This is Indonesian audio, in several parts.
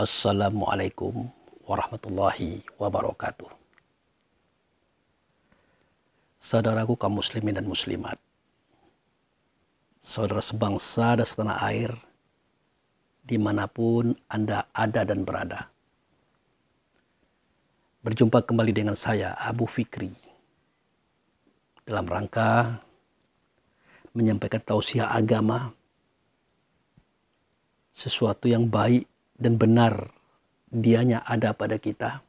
Assalamualaikum warahmatullahi wabarakatuh. Saudaraku kaum muslimin dan muslimat. Saudara sebangsa dan setanah air, dimanapun Anda ada dan berada. Berjumpa kembali dengan saya, Abu Fikri, dalam rangka menyampaikan tausiah agama, sesuatu yang baik dan benar dianya ada pada kita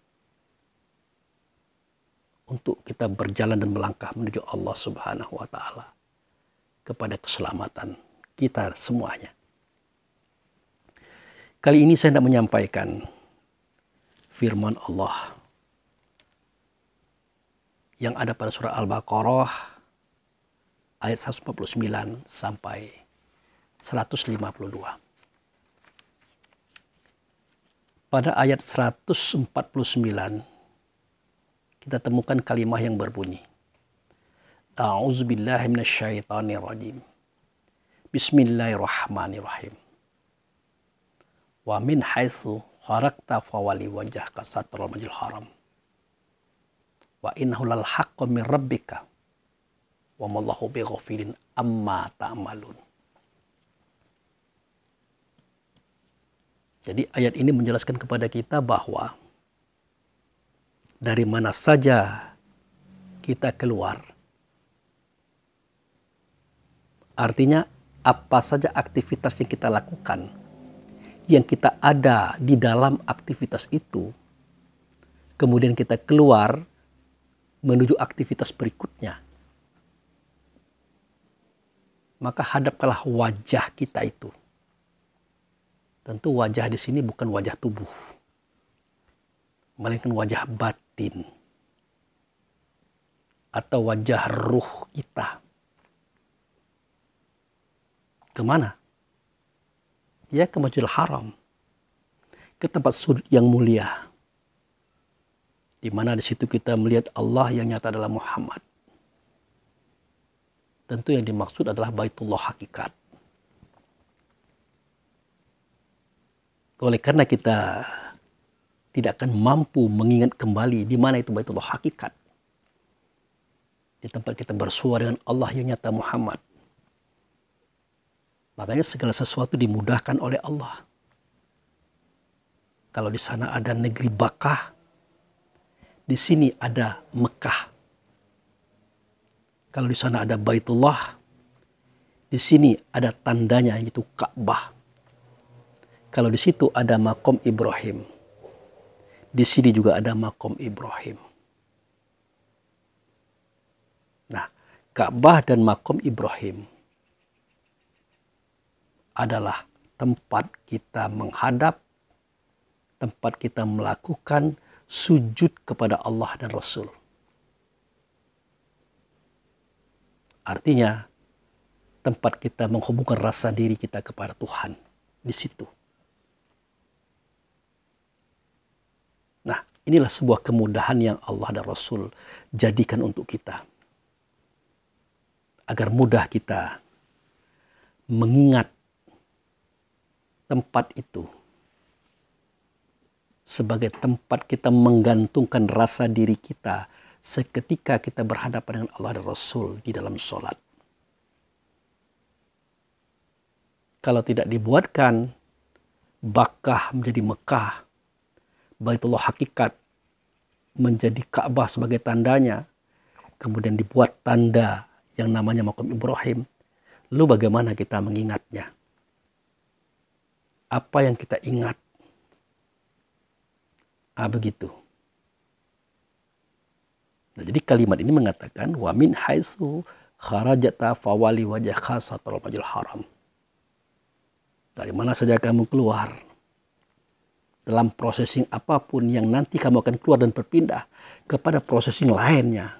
untuk kita berjalan dan melangkah menuju Allah Subhanahu wa taala kepada keselamatan kita semuanya. Kali ini saya hendak menyampaikan firman Allah yang ada pada surah Al-Baqarah ayat 149 sampai 152 pada ayat 149 kita temukan kalimat yang berbunyi A'udzubillahi minasyaitonirrajim. Bismillahirrahmanirrahim. Wa min haitsu kharaqta fawali wajhaka satrul majil haram. Wa innahu lal haqqu min rabbika. Wa mallahu bighafilin amma ta'malun. Ta Jadi ayat ini menjelaskan kepada kita bahwa dari mana saja kita keluar. Artinya apa saja aktivitas yang kita lakukan, yang kita ada di dalam aktivitas itu, kemudian kita keluar menuju aktivitas berikutnya. Maka hadapkanlah wajah kita itu Tentu wajah di sini bukan wajah tubuh, melainkan wajah batin atau wajah ruh kita. Kemana? Ya ke Masjidil Haram, ke tempat sudut yang mulia, di mana di situ kita melihat Allah yang nyata adalah Muhammad. Tentu yang dimaksud adalah Baitullah hakikat Oleh karena kita tidak akan mampu mengingat kembali di mana itu Baitullah hakikat. Di tempat kita bersuara dengan Allah yang nyata Muhammad. Makanya segala sesuatu dimudahkan oleh Allah. Kalau di sana ada negeri Bakah, di sini ada Mekah. Kalau di sana ada Baitullah, di sini ada tandanya yaitu Ka'bah. Kalau di situ ada makom Ibrahim. Di sini juga ada makom Ibrahim. Nah, Ka'bah dan makom Ibrahim adalah tempat kita menghadap, tempat kita melakukan sujud kepada Allah dan Rasul. Artinya, tempat kita menghubungkan rasa diri kita kepada Tuhan di situ. Inilah sebuah kemudahan yang Allah dan Rasul jadikan untuk kita. Agar mudah kita mengingat tempat itu sebagai tempat kita menggantungkan rasa diri kita seketika kita berhadapan dengan Allah dan Rasul di dalam sholat. Kalau tidak dibuatkan, Bakah menjadi Mekah, Baitullah hakikat menjadi Ka'bah sebagai tandanya. Kemudian dibuat tanda yang namanya makam Ibrahim. Lalu bagaimana kita mengingatnya? Apa yang kita ingat? Ah, begitu. Nah, jadi kalimat ini mengatakan wa min haisu kharajata fawali wajah khasatul satral haram. Dari mana saja kamu keluar, dalam processing apapun yang nanti kamu akan keluar dan berpindah kepada processing lainnya.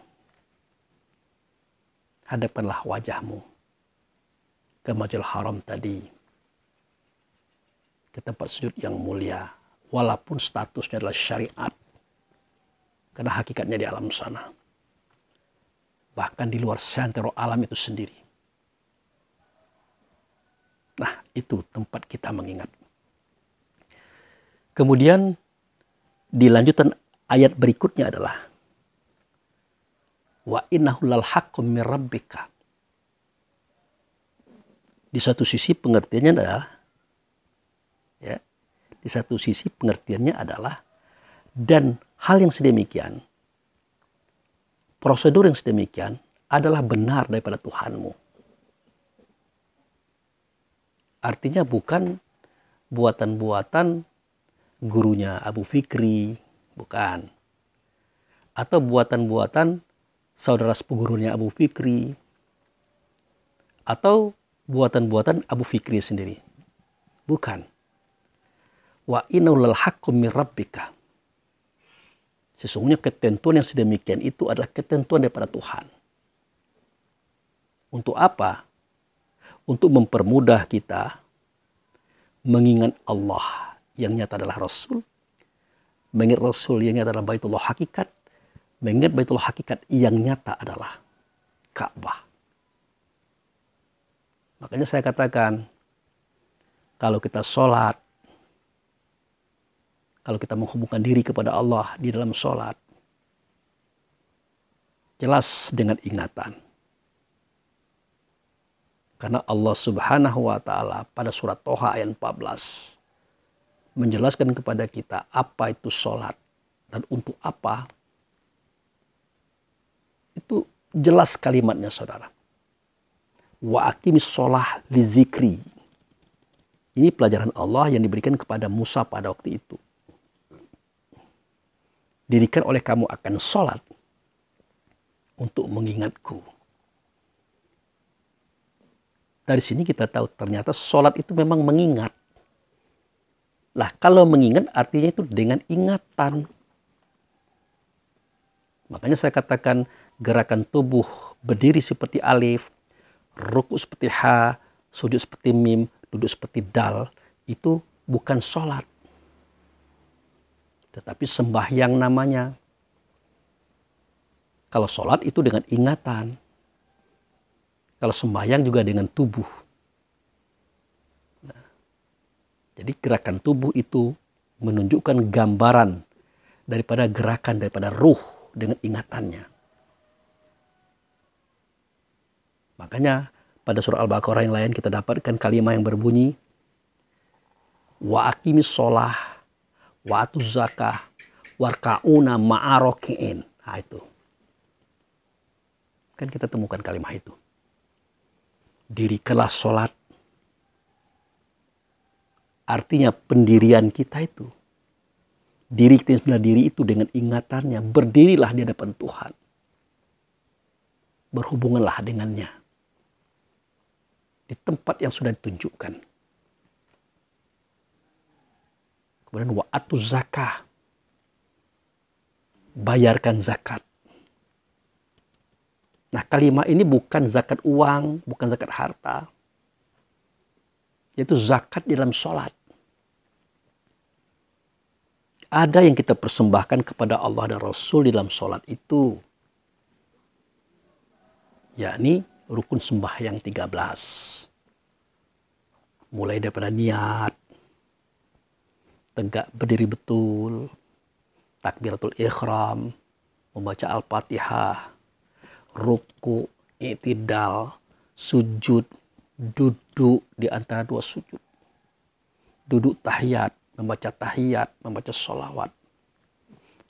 Hadapkanlah wajahmu ke Majul Haram tadi, ke tempat sujud yang mulia, walaupun statusnya adalah syariat, karena hakikatnya di alam sana. Bahkan di luar sentero alam itu sendiri. Nah, itu tempat kita mengingat Kemudian di lanjutan ayat berikutnya adalah wa innahu Di satu sisi pengertiannya adalah ya, di satu sisi pengertiannya adalah dan hal yang sedemikian prosedur yang sedemikian adalah benar daripada Tuhanmu. Artinya bukan buatan-buatan gurunya Abu Fikri, bukan. Atau buatan-buatan saudara sepugurunya Abu Fikri, atau buatan-buatan Abu Fikri sendiri, bukan. Wa inaulal haqqum Sesungguhnya ketentuan yang sedemikian itu adalah ketentuan daripada Tuhan. Untuk apa? Untuk mempermudah kita mengingat Allah yang nyata adalah Rasul. Mengingat Rasul yang nyata adalah Baitullah hakikat. Mengingat Baitullah hakikat yang nyata adalah Ka'bah. Makanya saya katakan, kalau kita sholat, kalau kita menghubungkan diri kepada Allah di dalam sholat, jelas dengan ingatan. Karena Allah subhanahu wa ta'ala pada surat Toha ayat 14, menjelaskan kepada kita apa itu sholat dan untuk apa. Itu jelas kalimatnya saudara. Wa akimis sholah li zikri. Ini pelajaran Allah yang diberikan kepada Musa pada waktu itu. Dirikan oleh kamu akan sholat untuk mengingatku. Dari sini kita tahu ternyata sholat itu memang mengingat. Lah kalau mengingat artinya itu dengan ingatan. Makanya saya katakan gerakan tubuh berdiri seperti alif, ruku seperti ha, sujud seperti mim, duduk seperti dal itu bukan sholat. Tetapi sembahyang namanya. Kalau sholat itu dengan ingatan. Kalau sembahyang juga dengan tubuh. Jadi gerakan tubuh itu menunjukkan gambaran daripada gerakan daripada ruh dengan ingatannya. Makanya pada surah Al-Baqarah yang lain kita dapatkan kalimat yang berbunyi wa aqimis sholah wa atuz zakah warkauna ma'arokiin. Nah, itu. Kan kita temukan kalimat itu. Diri kelas sholat Artinya pendirian kita itu. Diri kita yang sebenarnya diri itu dengan ingatannya. Berdirilah di hadapan Tuhan. Berhubunganlah dengannya. Di tempat yang sudah ditunjukkan. Kemudian wa'atu zakah. Bayarkan zakat. Nah kalimat ini bukan zakat uang, bukan zakat harta yaitu zakat di dalam sholat. Ada yang kita persembahkan kepada Allah dan Rasul di dalam sholat itu. Yakni rukun sembahyang 13. Mulai daripada niat, tegak berdiri betul, takbiratul ikhram, membaca al-fatihah, ruku, itidal, sujud, duduk di antara dua sujud. Duduk tahiyat, membaca tahiyat, membaca sholawat.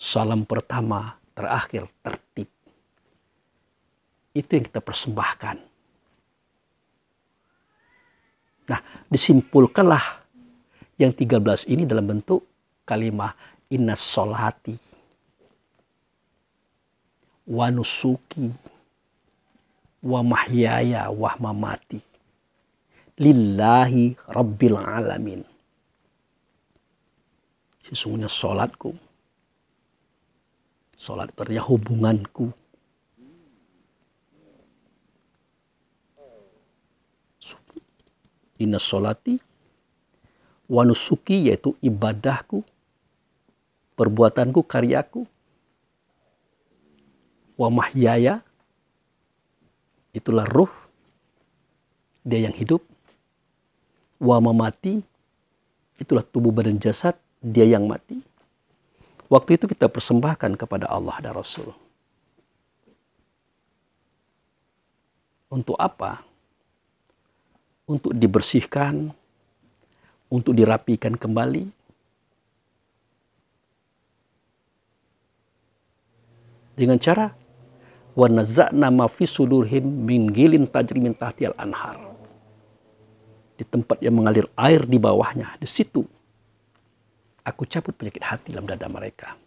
Salam pertama, terakhir, tertib. Itu yang kita persembahkan. Nah, disimpulkanlah yang 13 ini dalam bentuk kalimah inna solati wa nusuki wa mahyaya wa mamati lillahi rabbil alamin. Sesungguhnya sholatku. Sholat itu artinya hubunganku. Inna sholati wanusuki yaitu ibadahku, perbuatanku, karyaku. Wa mahyaya itulah ruh, dia yang hidup wama mati, itulah tubuh badan jasad, dia yang mati. Waktu itu kita persembahkan kepada Allah dan Rasul. Untuk apa? Untuk dibersihkan, untuk dirapikan kembali. Dengan cara wa nazza'na ma fi sudurhim min gilin tajri al anhar di tempat yang mengalir air di bawahnya, di situ aku cabut penyakit hati dalam dada mereka.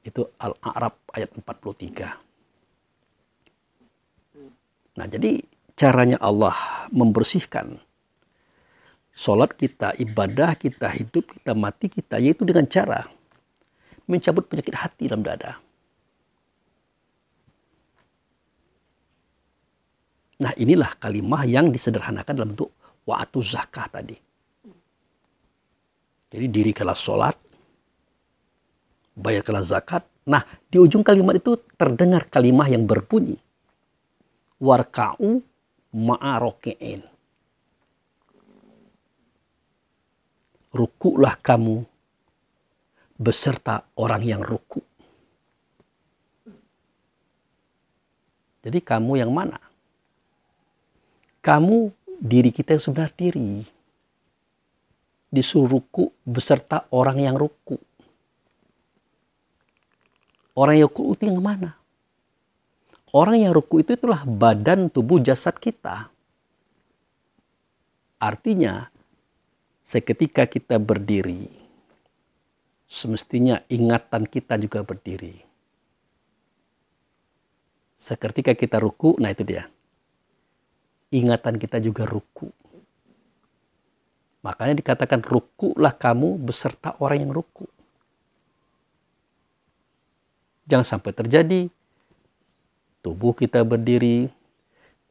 Itu Al-A'raf ayat 43. Nah, jadi caranya Allah membersihkan solat kita, ibadah kita, hidup kita, mati kita, yaitu dengan cara mencabut penyakit hati dalam dada. Nah inilah kalimah yang disederhanakan dalam bentuk wa'atu zakah tadi. Jadi diri kelas sholat, bayar kelas zakat. Nah di ujung kalimat itu terdengar kalimah yang berbunyi. Warka'u ma'aroke'in. Rukuklah kamu beserta orang yang ruku. Jadi kamu yang mana? kamu diri kita yang sebenar diri. Disuruh ruku beserta orang yang ruku. Orang yang ruku itu yang mana? Orang yang ruku itu itulah badan tubuh jasad kita. Artinya, seketika kita berdiri, semestinya ingatan kita juga berdiri. Seketika kita ruku, nah itu dia ingatan kita juga ruku. Makanya dikatakan rukulah kamu beserta orang yang ruku. Jangan sampai terjadi tubuh kita berdiri,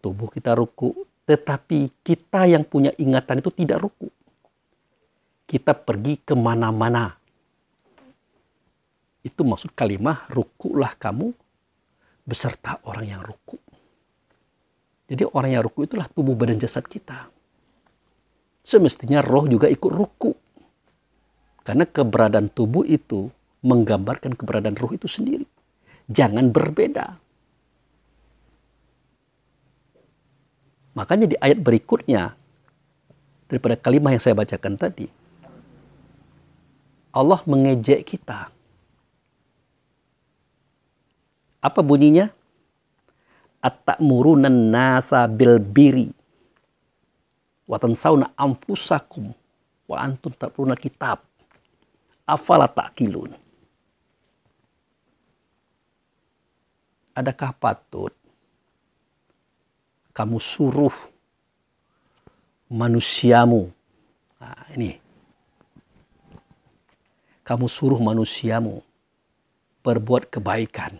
tubuh kita ruku, tetapi kita yang punya ingatan itu tidak ruku. Kita pergi kemana-mana. Itu maksud kalimah rukulah kamu beserta orang yang ruku. Jadi orang yang ruku itulah tubuh badan jasad kita. Semestinya roh juga ikut ruku. Karena keberadaan tubuh itu menggambarkan keberadaan roh itu sendiri. Jangan berbeda. Makanya di ayat berikutnya daripada kalimat yang saya bacakan tadi, Allah mengejek kita. Apa bunyinya? at-ta'muruna nasa bil biri wa tansawna anfusakum wa antum tatluna kitab afala ta'qilun Adakah patut kamu suruh manusiamu nah, ini kamu suruh manusiamu berbuat kebaikan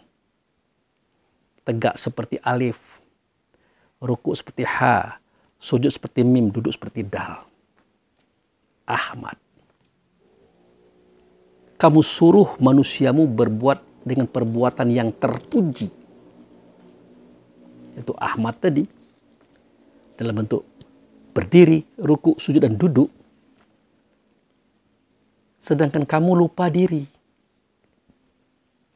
tegak seperti alif, ruku seperti ha, sujud seperti mim, duduk seperti dal. Ahmad, kamu suruh manusiamu berbuat dengan perbuatan yang terpuji. Itu Ahmad tadi dalam bentuk berdiri, ruku, sujud dan duduk. Sedangkan kamu lupa diri.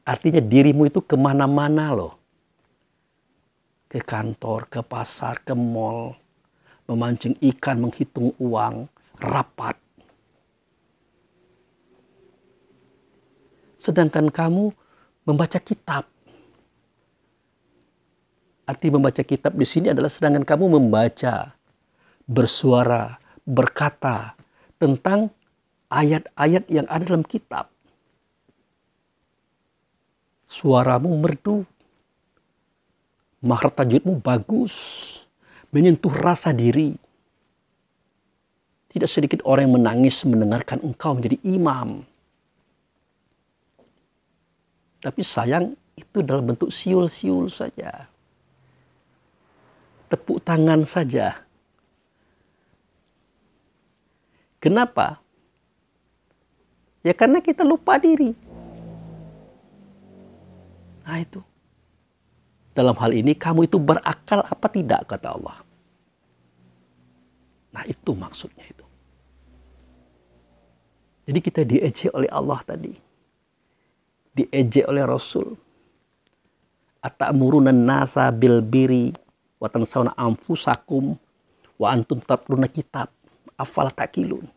Artinya dirimu itu kemana-mana loh ke kantor, ke pasar, ke mall, memancing ikan, menghitung uang, rapat. Sedangkan kamu membaca kitab. Arti membaca kitab di sini adalah sedangkan kamu membaca, bersuara, berkata tentang ayat-ayat yang ada dalam kitab. Suaramu merdu, mahar tajwidmu bagus, menyentuh rasa diri. Tidak sedikit orang yang menangis mendengarkan engkau menjadi imam. Tapi sayang itu dalam bentuk siul-siul saja. Tepuk tangan saja. Kenapa? Ya karena kita lupa diri. Nah itu. Dalam hal ini kamu itu berakal apa tidak kata Allah. Nah itu maksudnya itu. Jadi kita diejek oleh Allah tadi. Diejek oleh Rasul. murunan nasa bil biri wa tansawna amfusakum wa antum tatluna kitab afala takilun.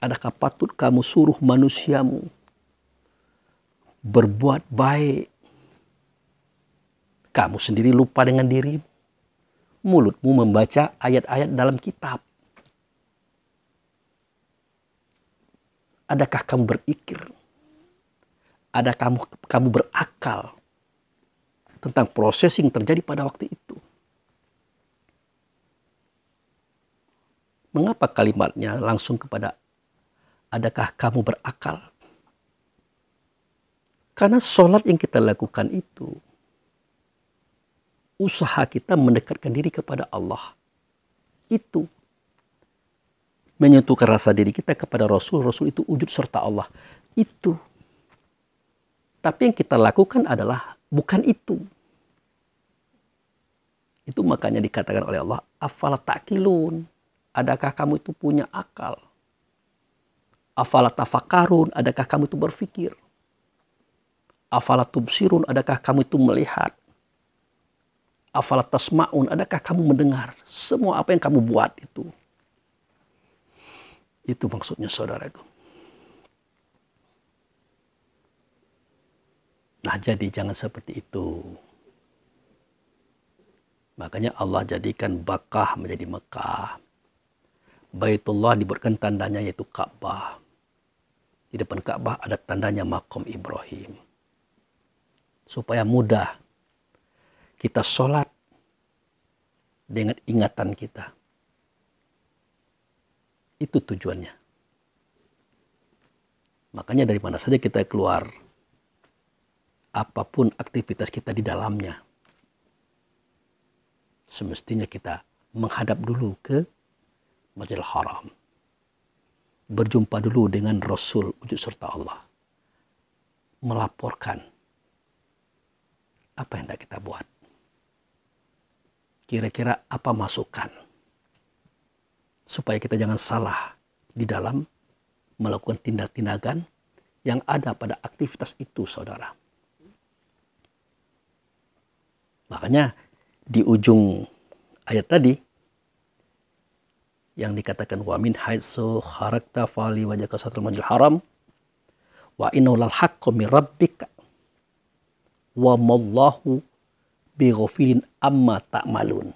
Adakah patut kamu suruh manusiamu berbuat baik kamu sendiri lupa dengan dirimu. Mulutmu membaca ayat-ayat dalam kitab. Adakah kamu berikir? Adakah kamu kamu berakal tentang proses yang terjadi pada waktu itu? Mengapa kalimatnya langsung kepada adakah kamu berakal? Karena sholat yang kita lakukan itu usaha kita mendekatkan diri kepada Allah. Itu menyentuhkan rasa diri kita kepada Rasul. Rasul itu wujud serta Allah. Itu. Tapi yang kita lakukan adalah bukan itu. Itu makanya dikatakan oleh Allah, afala takilun. Adakah kamu itu punya akal? Afala tafakarun, adakah kamu itu berfikir Afala tubsirun, adakah kamu itu melihat? Afalat tasma'un, adakah kamu mendengar semua apa yang kamu buat itu? Itu maksudnya saudaraku. Nah jadi jangan seperti itu. Makanya Allah jadikan Bakah menjadi Mekah. Baitullah diberikan tandanya yaitu Ka'bah. Di depan Ka'bah ada tandanya makom Ibrahim. Supaya mudah kita sholat dengan ingatan kita. Itu tujuannya. Makanya dari mana saja kita keluar, apapun aktivitas kita di dalamnya, semestinya kita menghadap dulu ke Masjidil Haram. Berjumpa dulu dengan Rasul wujud serta Allah. Melaporkan apa yang hendak kita buat kira-kira apa masukan supaya kita jangan salah di dalam melakukan tindak-tindakan yang ada pada aktivitas itu, saudara. Makanya di ujung ayat tadi yang dikatakan wa min haitsu kharakta fali wajhaka satrul masjidil haram wa innal haqqo min rabbika wa mallahu rabbi amma tak malun.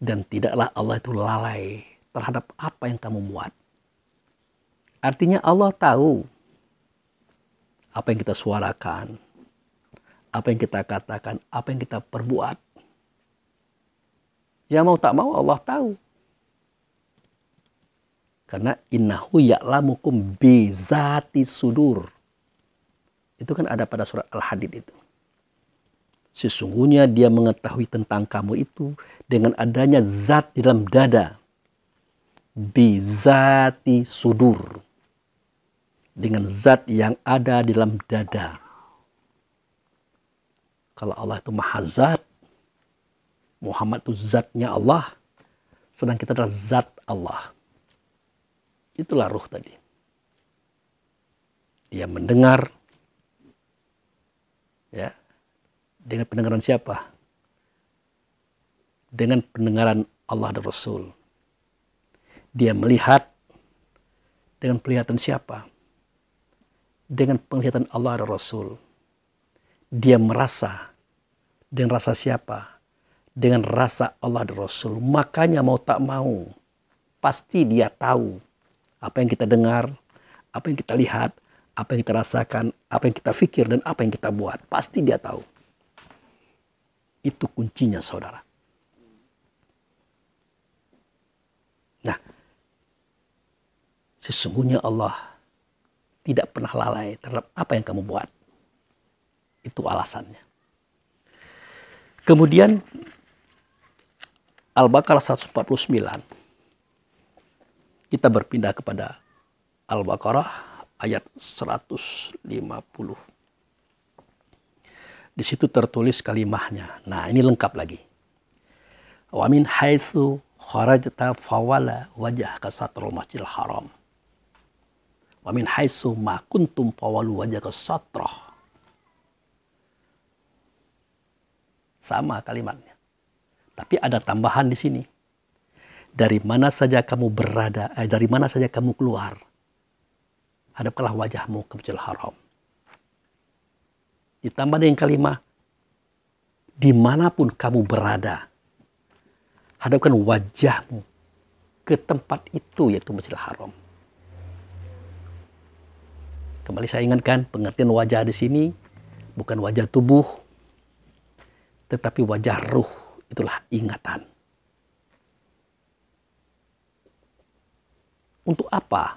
Dan tidaklah Allah itu lalai terhadap apa yang kamu buat Artinya Allah tahu apa yang kita suarakan, apa yang kita katakan, apa yang kita perbuat. Ya mau tak mau Allah tahu. Karena innahu ya'lamukum bizati sudur. Itu kan ada pada surat Al-Hadid itu. Sesungguhnya dia mengetahui tentang kamu itu dengan adanya zat di dalam dada. Bizati sudur. Dengan zat yang ada di dalam dada. Kalau Allah itu maha zat, Muhammad itu zatnya Allah, sedang kita adalah zat Allah. Itulah ruh tadi. Dia mendengar, ya, dengan pendengaran siapa? Dengan pendengaran Allah dan Rasul. Dia melihat dengan penglihatan siapa? Dengan penglihatan Allah dan Rasul. Dia merasa dengan rasa siapa? Dengan rasa Allah dan Rasul. Makanya mau tak mau, pasti dia tahu apa yang kita dengar, apa yang kita lihat, apa yang kita rasakan, apa yang kita pikir, dan apa yang kita buat. Pasti dia tahu. Itu kuncinya saudara. Nah, sesungguhnya Allah tidak pernah lalai terhadap apa yang kamu buat. Itu alasannya. Kemudian Al-Baqarah 149. Kita berpindah kepada Al-Baqarah ayat 150. Di situ tertulis kalimahnya. Nah, ini lengkap lagi. Wa min haitsu kharajta fawala wajah satrul masjidil haram. Wa min haitsu ma kuntum fawalu wajah satrah. Sama kalimatnya. Tapi ada tambahan di sini. Dari mana saja kamu berada, eh, dari mana saja kamu keluar, hadapkanlah wajahmu ke Masjidil Haram. Ditambah dengan kalimat, dimanapun kamu berada, hadapkan wajahmu ke tempat itu yaitu Masjidil Haram. Kembali saya ingatkan pengertian wajah di sini bukan wajah tubuh tetapi wajah ruh itulah ingatan. Untuk apa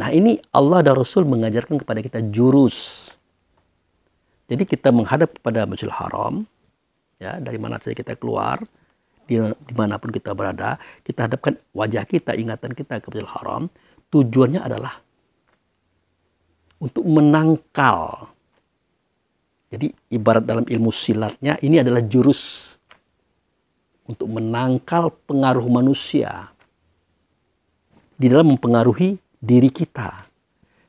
Nah ini Allah dan Rasul mengajarkan kepada kita jurus. Jadi kita menghadap kepada Masjidil Haram, ya dari mana saja kita keluar, di, dimanapun kita berada, kita hadapkan wajah kita, ingatan kita ke Masjidil Haram. Tujuannya adalah untuk menangkal. Jadi ibarat dalam ilmu silatnya ini adalah jurus untuk menangkal pengaruh manusia di dalam mempengaruhi diri kita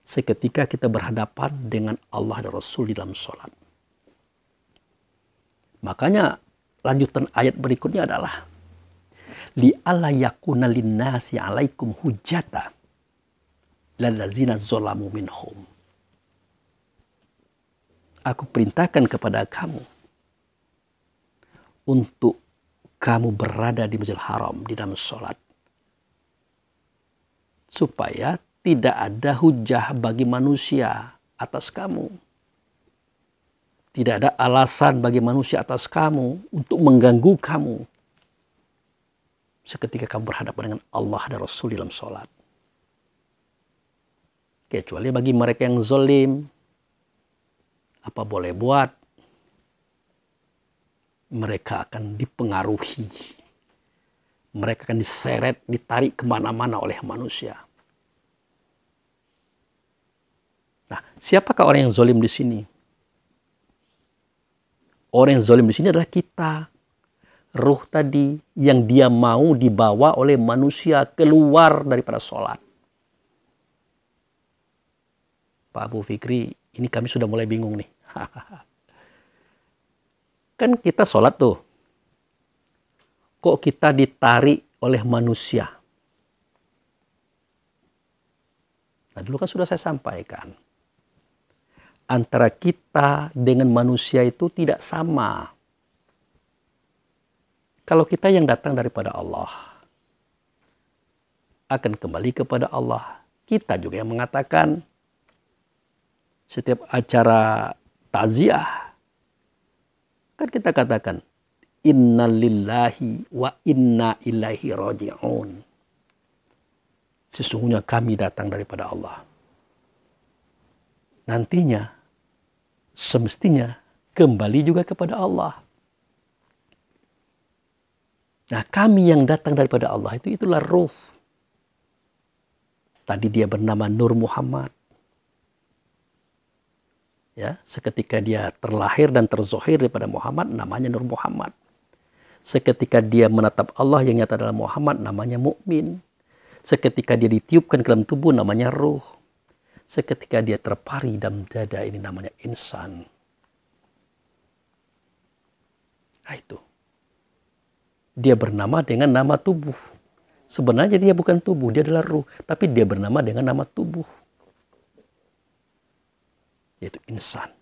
seketika kita berhadapan dengan Allah dan Rasul di dalam sholat. Makanya lanjutan ayat berikutnya adalah li alla yakuna linnasi alaikum hujjata lalazina zolamu minhum. Aku perintahkan kepada kamu untuk kamu berada di masjidil haram di dalam sholat supaya tidak ada hujah bagi manusia atas kamu. Tidak ada alasan bagi manusia atas kamu untuk mengganggu kamu. Seketika kamu berhadapan dengan Allah dan Rasul dalam sholat. Kecuali bagi mereka yang zolim. Apa boleh buat? Mereka akan dipengaruhi mereka akan diseret, ditarik kemana-mana oleh manusia. Nah, siapakah orang yang zolim di sini? Orang yang zolim di sini adalah kita. Ruh tadi yang dia mau dibawa oleh manusia keluar daripada sholat. Pak Abu Fikri, ini kami sudah mulai bingung nih. kan kita sholat tuh, kok kita ditarik oleh manusia. Nah, dulu kan sudah saya sampaikan. Antara kita dengan manusia itu tidak sama. Kalau kita yang datang daripada Allah akan kembali kepada Allah. Kita juga yang mengatakan setiap acara taziah kan kita katakan inna lillahi wa inna ilaihi raji'un. Sesungguhnya kami datang daripada Allah. Nantinya semestinya kembali juga kepada Allah. Nah kami yang datang daripada Allah itu itulah ruh. Tadi dia bernama Nur Muhammad ya seketika dia terlahir dan terzohir daripada Muhammad namanya Nur Muhammad Seketika dia menatap Allah yang nyata dalam Muhammad namanya mukmin. Seketika dia ditiupkan ke dalam tubuh namanya ruh. Seketika dia terpari dalam dada ini namanya insan. Nah itu. Dia bernama dengan nama tubuh. Sebenarnya dia bukan tubuh, dia adalah ruh. Tapi dia bernama dengan nama tubuh. Yaitu insan.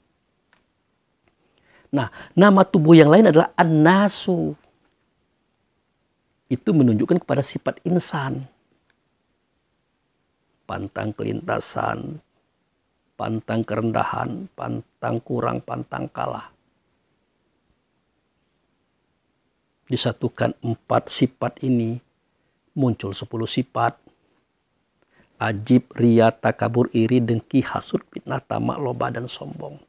Nah, nama tubuh yang lain adalah an itu menunjukkan kepada sifat insan. Pantang kelintasan, pantang kerendahan, pantang kurang, pantang kalah. Disatukan empat sifat ini, muncul sepuluh sifat. Ajib, ria, takabur, iri, dengki, hasut, fitnah, tamak, loba, dan sombong.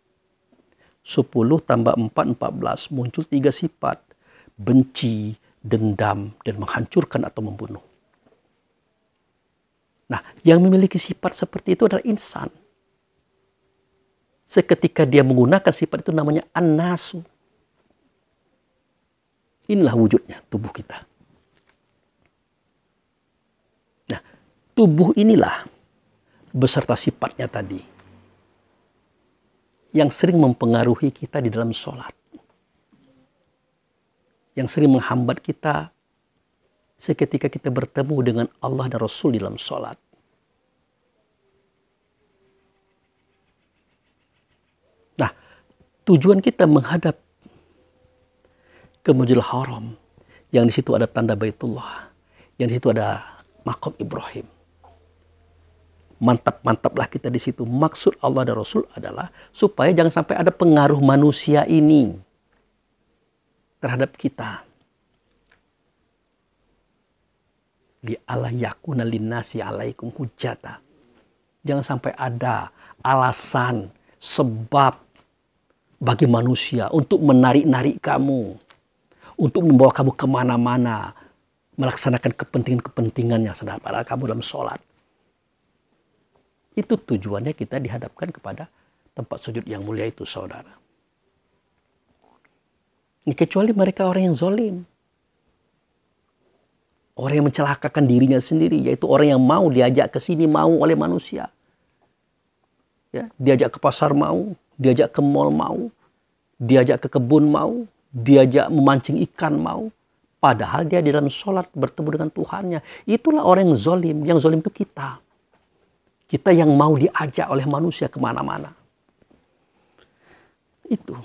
Sepuluh tambah empat, empat belas. Muncul tiga sifat. Benci, dendam, dan menghancurkan atau membunuh. Nah, yang memiliki sifat seperti itu adalah insan. Seketika dia menggunakan sifat itu namanya anasu. Inilah wujudnya tubuh kita. Nah, tubuh inilah beserta sifatnya tadi yang sering mempengaruhi kita di dalam sholat yang sering menghambat kita seketika kita bertemu dengan Allah dan Rasul dalam sholat. Nah, tujuan kita menghadap ke Masjidil Haram yang di situ ada tanda Baitullah, yang di situ ada makom Ibrahim. Mantap-mantaplah kita di situ. Maksud Allah dan Rasul adalah supaya jangan sampai ada pengaruh manusia ini terhadap kita. Di Allah yakuna linasi alaikum hujata. Jangan sampai ada alasan, sebab bagi manusia untuk menarik-narik kamu. Untuk membawa kamu kemana-mana. Melaksanakan kepentingan-kepentingannya saudara kamu dalam sholat. Itu tujuannya kita dihadapkan kepada tempat sujud yang mulia itu saudara kecuali mereka orang yang zolim. Orang yang mencelakakan dirinya sendiri, yaitu orang yang mau diajak ke sini, mau oleh manusia. Ya, diajak ke pasar mau, diajak ke mall mau, diajak ke kebun mau, diajak memancing ikan mau. Padahal dia di dalam sholat bertemu dengan Tuhannya. Itulah orang yang zolim. Yang zolim itu kita. Kita yang mau diajak oleh manusia kemana-mana. Itu.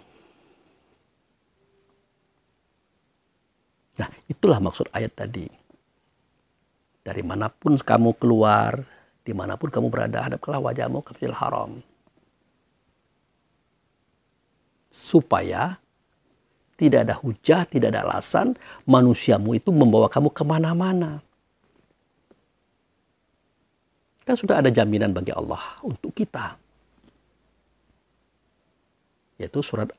Nah, itulah maksud ayat tadi. Dari manapun kamu keluar, dimanapun kamu berada, hadapkanlah wajahmu ke Masjidil Haram. Supaya tidak ada hujah, tidak ada alasan manusiamu itu membawa kamu kemana-mana. Kan sudah ada jaminan bagi Allah untuk kita. Yaitu surat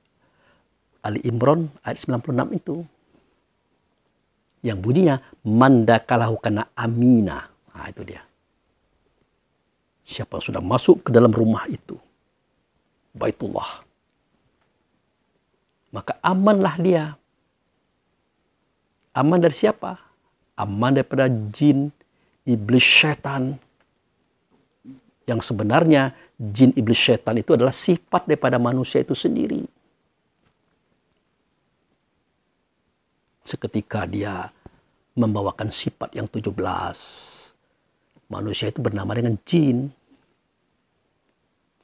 Ali Imran ayat 96 itu yang bunyinya mandakalahu kana amina. Nah, itu dia. Siapa sudah masuk ke dalam rumah itu? Baitullah. Maka amanlah dia. Aman dari siapa? Aman daripada jin, iblis setan. Yang sebenarnya jin iblis setan itu adalah sifat daripada manusia itu sendiri. seketika dia membawakan sifat yang 17. Manusia itu bernama dengan jin.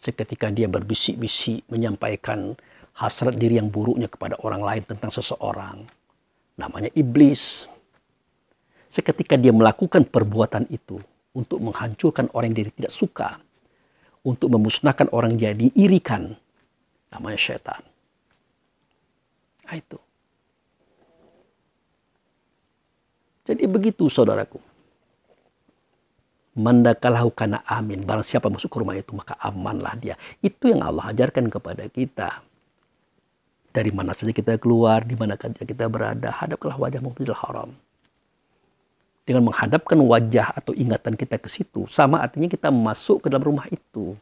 Seketika dia berbisik-bisik menyampaikan hasrat diri yang buruknya kepada orang lain tentang seseorang. Namanya iblis. Seketika dia melakukan perbuatan itu untuk menghancurkan orang yang dia tidak suka, untuk memusnahkan orang yang diirikan, namanya setan. Nah, itu. Jadi begitu saudaraku. Mandakalahu kana amin. Barang siapa masuk ke rumah itu maka amanlah dia. Itu yang Allah ajarkan kepada kita. Dari mana saja kita keluar, di mana saja kita berada, hadaplah wajah Masjidil Haram. Dengan menghadapkan wajah atau ingatan kita ke situ, sama artinya kita masuk ke dalam rumah itu.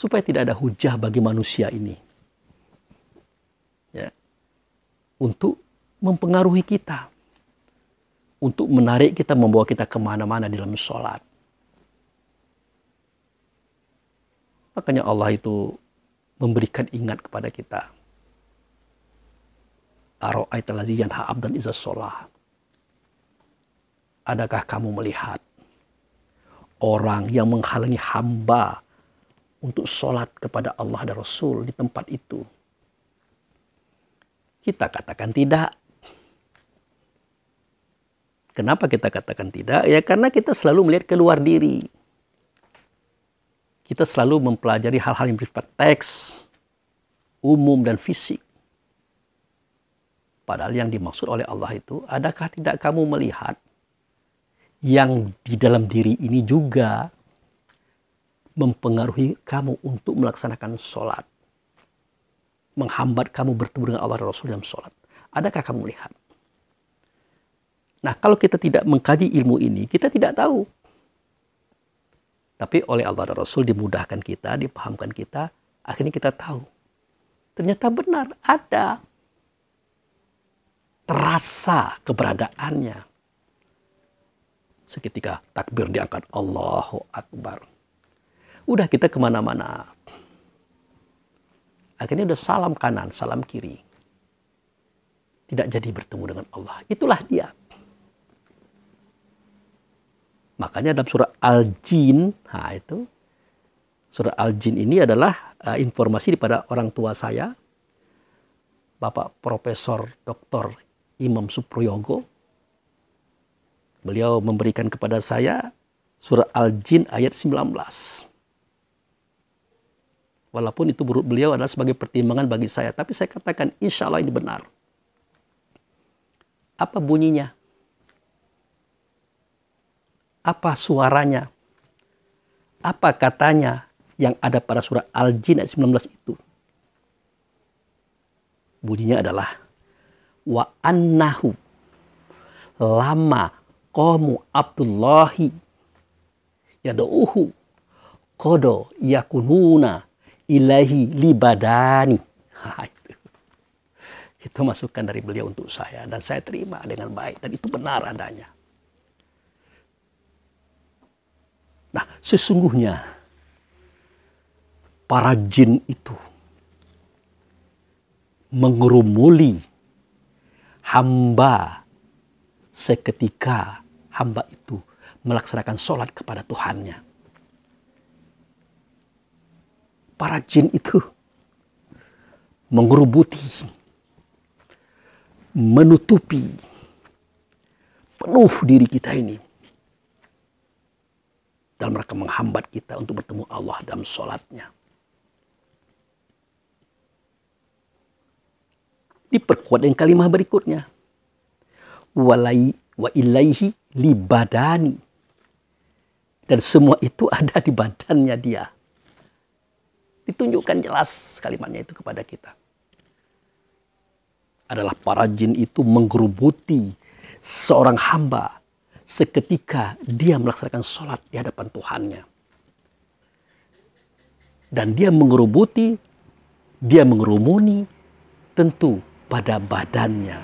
Supaya tidak ada hujah bagi manusia ini. Ya. Untuk mempengaruhi kita untuk menarik kita, membawa kita kemana-mana dalam sholat. Makanya Allah itu memberikan ingat kepada kita. Aro'aitalaziyan ha'abdan izas sholat. Adakah kamu melihat orang yang menghalangi hamba untuk sholat kepada Allah dan Rasul di tempat itu? Kita katakan tidak Kenapa kita katakan tidak? Ya karena kita selalu melihat keluar diri. Kita selalu mempelajari hal-hal yang bersifat teks, umum dan fisik. Padahal yang dimaksud oleh Allah itu, adakah tidak kamu melihat yang di dalam diri ini juga mempengaruhi kamu untuk melaksanakan sholat. Menghambat kamu bertemu dengan Allah dan Rasul dalam sholat. Adakah kamu melihat? Nah, kalau kita tidak mengkaji ilmu ini, kita tidak tahu. Tapi oleh Allah dan Rasul dimudahkan kita, dipahamkan kita, akhirnya kita tahu. Ternyata benar, ada. Terasa keberadaannya. Seketika takbir diangkat, Allahu Akbar. Udah kita kemana-mana. Akhirnya udah salam kanan, salam kiri. Tidak jadi bertemu dengan Allah. Itulah dia Makanya dalam surah Al-Jin, itu surah Al-Jin ini adalah uh, informasi daripada orang tua saya, Bapak Profesor Dr. Imam Supriyogo. Beliau memberikan kepada saya surah Al-Jin ayat 19. Walaupun itu menurut beliau adalah sebagai pertimbangan bagi saya, tapi saya katakan insya Allah ini benar. Apa bunyinya? apa suaranya, apa katanya yang ada pada surah Al-Jin ayat 19 itu. Bunyinya adalah wa annahu lama qamu Abdullahi yad'uhu kodo yakununa ilahi libadani. Ha, itu. itu masukan dari beliau untuk saya dan saya terima dengan baik dan itu benar adanya. Nah, sesungguhnya para jin itu mengerumuli hamba seketika hamba itu melaksanakan sholat kepada Tuhannya. Para jin itu mengerubuti, menutupi penuh diri kita ini dalam mereka menghambat kita untuk bertemu Allah dalam sholatnya. Diperkuat dengan kalimat berikutnya. Walai, wa ilaihi libadani. Dan semua itu ada di badannya dia. Ditunjukkan jelas kalimatnya itu kepada kita. Adalah para jin itu menggerubuti seorang hamba seketika dia melaksanakan sholat di hadapan Tuhannya. Dan dia mengerubuti, dia mengerumuni tentu pada badannya.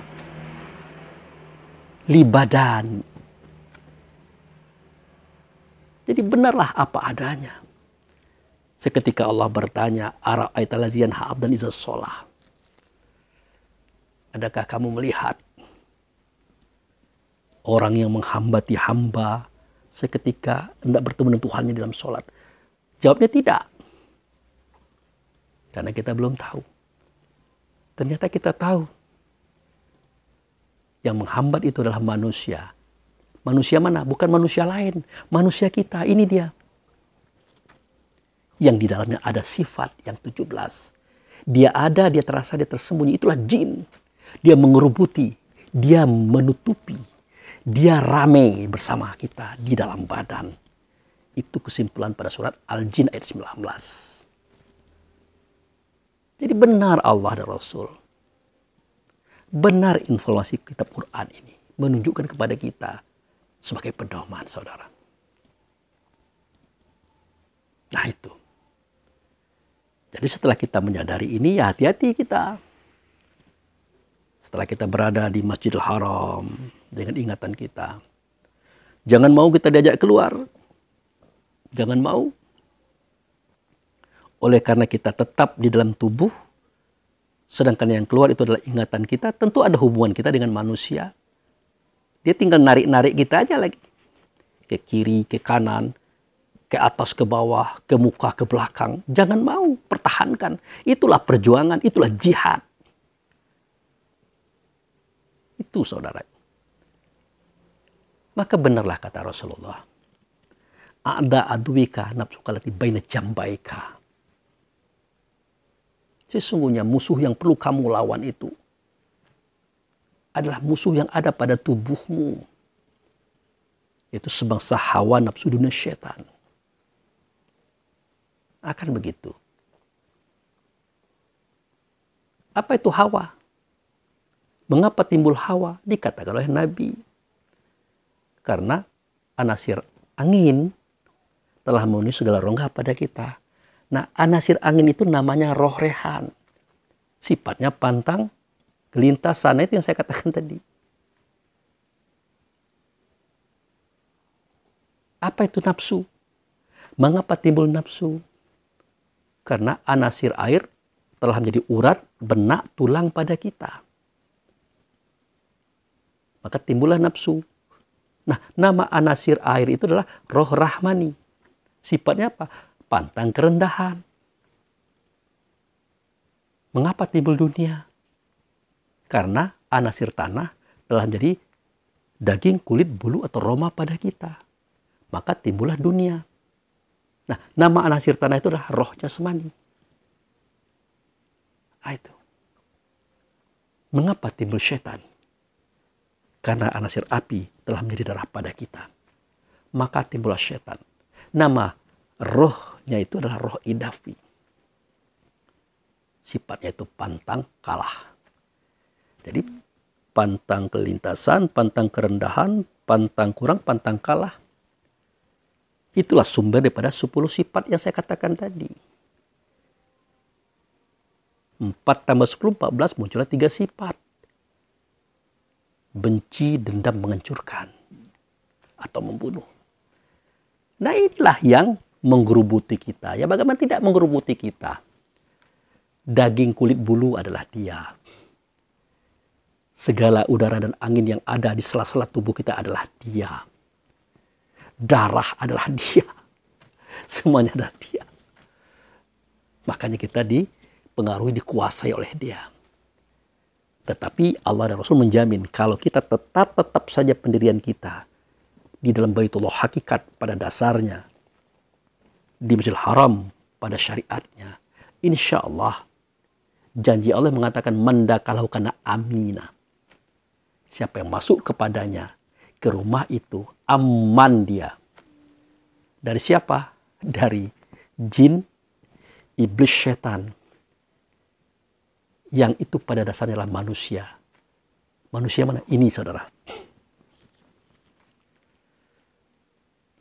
Libadan. Jadi benarlah apa adanya. Seketika Allah bertanya, haab ha'abdan izas sholah. Adakah kamu melihat Orang yang menghambati hamba seketika tidak bertemu dengan Tuhannya dalam sholat. Jawabnya tidak. Karena kita belum tahu. Ternyata kita tahu. Yang menghambat itu adalah manusia. Manusia mana? Bukan manusia lain. Manusia kita. Ini dia. Yang di dalamnya ada sifat yang 17. Dia ada, dia terasa, dia tersembunyi. Itulah jin. Dia mengerubuti. Dia menutupi dia rame bersama kita di dalam badan. Itu kesimpulan pada surat Al-Jin ayat 19. Jadi benar Allah dan Rasul. Benar informasi kitab Quran ini menunjukkan kepada kita sebagai pedoman saudara. Nah itu. Jadi setelah kita menyadari ini ya hati-hati kita. Setelah kita berada di Masjidil Haram, dengan ingatan kita. Jangan mau kita diajak keluar. Jangan mau. Oleh karena kita tetap di dalam tubuh, sedangkan yang keluar itu adalah ingatan kita, tentu ada hubungan kita dengan manusia. Dia tinggal narik-narik kita aja lagi. Ke kiri, ke kanan, ke atas, ke bawah, ke muka, ke belakang. Jangan mau, pertahankan. Itulah perjuangan, itulah jihad. Itu saudara. Maka benarlah kata Rasulullah. Ada aduika nafsu kalati baina jambaika. Sesungguhnya musuh yang perlu kamu lawan itu adalah musuh yang ada pada tubuhmu. Itu sebangsa hawa nafsu dunia setan. Akan begitu. Apa itu hawa? Mengapa timbul hawa? Dikatakan oleh Nabi karena anasir angin telah memenuhi segala rongga pada kita. Nah, anasir angin itu namanya roh rehan. Sifatnya pantang, gelintas sana itu yang saya katakan tadi. Apa itu nafsu? Mengapa timbul nafsu? Karena anasir air telah menjadi urat, benak, tulang pada kita. Maka timbullah nafsu. Nah, nama anasir air itu adalah roh rahmani. Sifatnya apa? Pantang kerendahan. Mengapa timbul dunia? Karena anasir tanah telah menjadi daging, kulit, bulu, atau roma pada kita. Maka timbullah dunia. Nah, nama anasir tanah itu adalah roh jasmani. Nah, itu. Mengapa timbul setan? karena anasir api telah menjadi darah pada kita. Maka timbullah setan. Nama rohnya itu adalah roh idafi. Sifatnya itu pantang kalah. Jadi pantang kelintasan, pantang kerendahan, pantang kurang, pantang kalah. Itulah sumber daripada 10 sifat yang saya katakan tadi. 4 tambah 10, 14 muncullah tiga sifat benci, dendam, menghancurkan atau membunuh. Nah inilah yang menggerubuti kita. Ya bagaimana tidak menggerubuti kita? Daging kulit bulu adalah dia. Segala udara dan angin yang ada di sela-sela tubuh kita adalah dia. Darah adalah dia. Semuanya adalah dia. Makanya kita dipengaruhi, dikuasai oleh dia. Tetapi Allah dan Rasul menjamin kalau kita tetap tetap saja pendirian kita di dalam Baitullah hakikat pada dasarnya, di Masjidil Haram pada syariatnya, insya Allah janji Allah mengatakan kalau karena amina. Siapa yang masuk kepadanya ke rumah itu aman dia. Dari siapa? Dari jin, iblis, setan, yang itu pada dasarnya adalah manusia. Manusia mana? Ini saudara.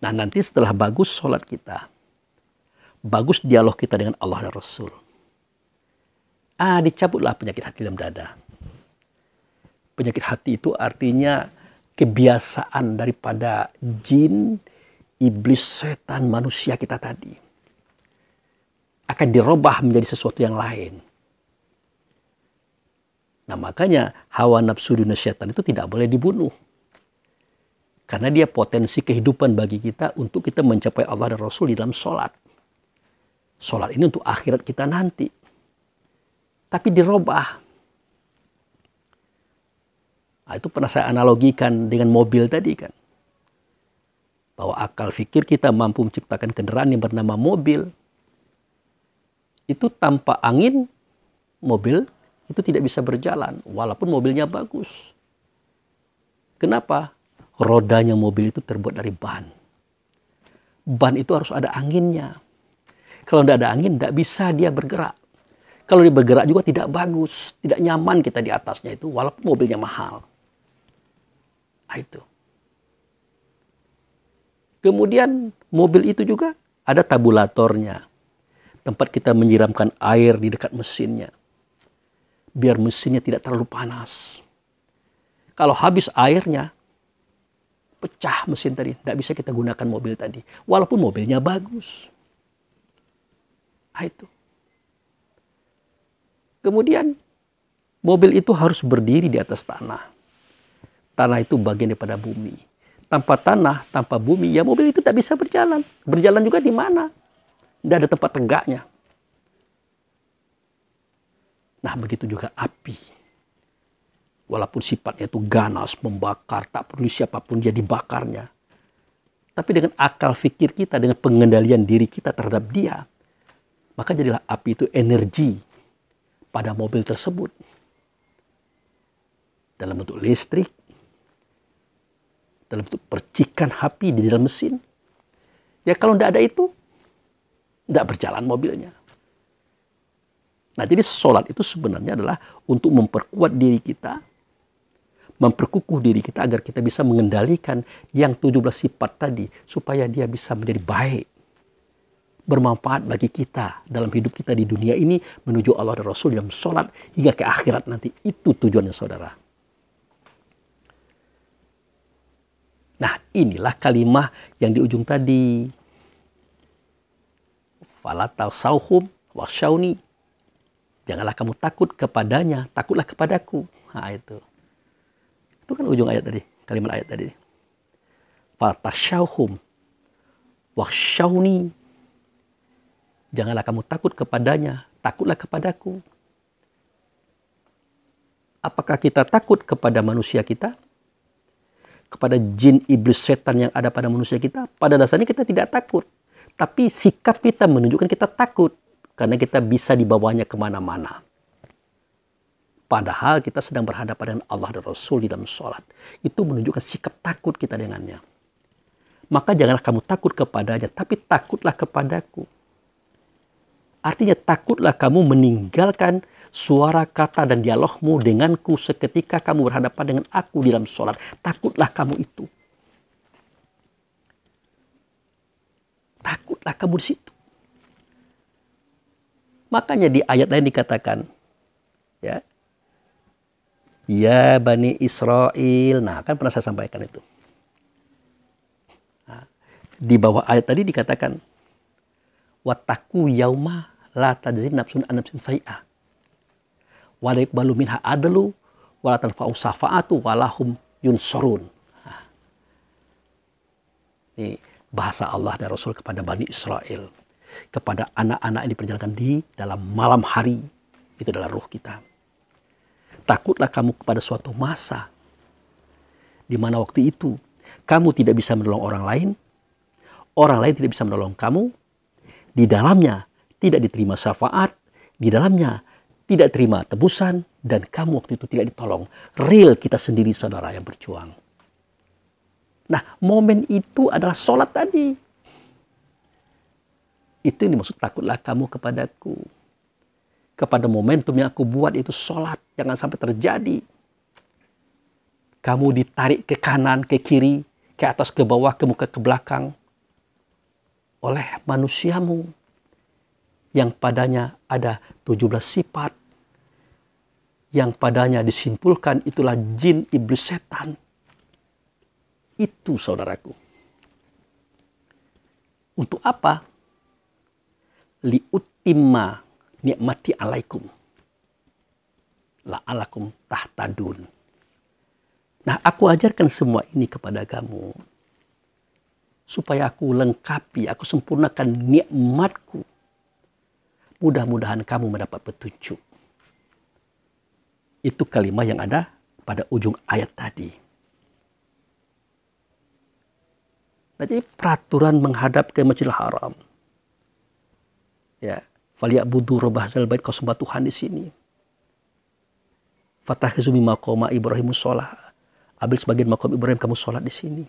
Nah nanti setelah bagus sholat kita, bagus dialog kita dengan Allah dan Rasul. Ah dicabutlah penyakit hati dalam dada. Penyakit hati itu artinya kebiasaan daripada jin, iblis, setan, manusia kita tadi akan dirubah menjadi sesuatu yang lain. Nah makanya hawa nafsu dunia setan itu tidak boleh dibunuh. Karena dia potensi kehidupan bagi kita untuk kita mencapai Allah dan Rasul di dalam sholat. Sholat ini untuk akhirat kita nanti. Tapi dirubah Nah, itu pernah saya analogikan dengan mobil tadi kan. Bahwa akal fikir kita mampu menciptakan kendaraan yang bernama mobil. Itu tanpa angin, mobil itu tidak bisa berjalan walaupun mobilnya bagus. Kenapa? Rodanya mobil itu terbuat dari ban. Ban itu harus ada anginnya. Kalau tidak ada angin, tidak bisa dia bergerak. Kalau dia bergerak juga tidak bagus, tidak nyaman kita di atasnya itu, walaupun mobilnya mahal. Nah, itu. Kemudian mobil itu juga ada tabulatornya, tempat kita menyiramkan air di dekat mesinnya biar mesinnya tidak terlalu panas. Kalau habis airnya, pecah mesin tadi. Tidak bisa kita gunakan mobil tadi. Walaupun mobilnya bagus. Nah, itu. Kemudian, mobil itu harus berdiri di atas tanah. Tanah itu bagian daripada bumi. Tanpa tanah, tanpa bumi, ya mobil itu tidak bisa berjalan. Berjalan juga di mana? Tidak ada tempat tegaknya. Nah begitu juga api. Walaupun sifatnya itu ganas, membakar, tak perlu siapapun jadi bakarnya. Tapi dengan akal fikir kita, dengan pengendalian diri kita terhadap dia, maka jadilah api itu energi pada mobil tersebut. Dalam bentuk listrik, dalam bentuk percikan api di dalam mesin. Ya kalau tidak ada itu, tidak berjalan mobilnya. Nah jadi sholat itu sebenarnya adalah untuk memperkuat diri kita, memperkukuh diri kita agar kita bisa mengendalikan yang 17 sifat tadi supaya dia bisa menjadi baik bermanfaat bagi kita dalam hidup kita di dunia ini menuju Allah dan Rasul dalam sholat hingga ke akhirat nanti itu tujuannya saudara nah inilah kalimah yang di ujung tadi falatau wasyauni Janganlah kamu takut kepadanya, takutlah kepadaku. Ha, itu. Itu kan ujung ayat tadi, kalimat ayat tadi. Fatashauhum waksyauni. Janganlah kamu takut kepadanya, takutlah kepadaku. Apakah kita takut kepada manusia kita? Kepada jin, iblis, setan yang ada pada manusia kita? Pada dasarnya kita tidak takut. Tapi sikap kita menunjukkan kita takut karena kita bisa dibawanya kemana-mana. Padahal kita sedang berhadapan dengan Allah dan Rasul di dalam sholat. Itu menunjukkan sikap takut kita dengannya. Maka janganlah kamu takut kepadanya, tapi takutlah kepadaku. Artinya takutlah kamu meninggalkan suara kata dan dialogmu denganku seketika kamu berhadapan dengan aku di dalam sholat. Takutlah kamu itu. Takutlah kamu di situ. Makanya di ayat lain dikatakan, ya, ya Bani Israel. Nah, kan pernah saya sampaikan itu. Nah, di bawah ayat tadi dikatakan, wataku yauma la tajzi nafsun an nafsin sayyi'ah wa la minha adlu wa la tanfa'u syafa'atu wa lahum yunsurun. Nah, ini bahasa Allah dan Rasul kepada Bani Israel kepada anak-anak yang diperjalankan di dalam malam hari. Itu adalah ruh kita. Takutlah kamu kepada suatu masa di mana waktu itu kamu tidak bisa menolong orang lain, orang lain tidak bisa menolong kamu, di dalamnya tidak diterima syafaat, di dalamnya tidak terima tebusan, dan kamu waktu itu tidak ditolong. Real kita sendiri saudara yang berjuang. Nah momen itu adalah sholat tadi itu yang dimaksud takutlah kamu kepadaku. Kepada momentum yang aku buat itu sholat. Jangan sampai terjadi. Kamu ditarik ke kanan, ke kiri, ke atas, ke bawah, ke muka, ke belakang. Oleh manusiamu yang padanya ada 17 sifat yang padanya disimpulkan itulah jin iblis setan itu saudaraku untuk apa utima nikmati alaikum. La'alakum tahtadun. Nah, aku ajarkan semua ini kepada kamu supaya aku lengkapi, aku sempurnakan nikmatku. Mudah-mudahan kamu mendapat petunjuk. Itu kalimat yang ada pada ujung ayat tadi. Nah, jadi peraturan menghadap ke Masjidil Haram Ya, faliyak budu robah bait kau sembah Tuhan di sini. Fatah kezumi makoma Ibrahim sholat. Ambil sebagian makom Ibrahim kamu sholat di sini.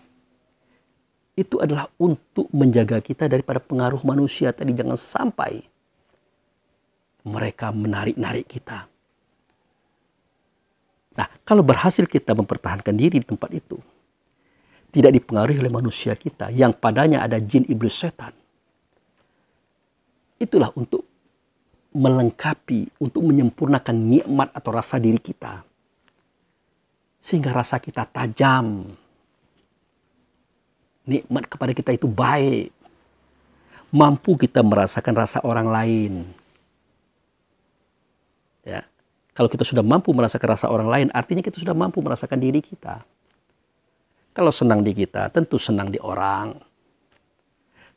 Itu adalah untuk menjaga kita daripada pengaruh manusia tadi. Jangan sampai mereka menarik-narik kita. Nah, kalau berhasil kita mempertahankan diri di tempat itu, tidak dipengaruhi oleh manusia kita yang padanya ada jin iblis setan itulah untuk melengkapi, untuk menyempurnakan nikmat atau rasa diri kita. Sehingga rasa kita tajam. Nikmat kepada kita itu baik. Mampu kita merasakan rasa orang lain. Ya. Kalau kita sudah mampu merasakan rasa orang lain, artinya kita sudah mampu merasakan diri kita. Kalau senang di kita, tentu senang di orang.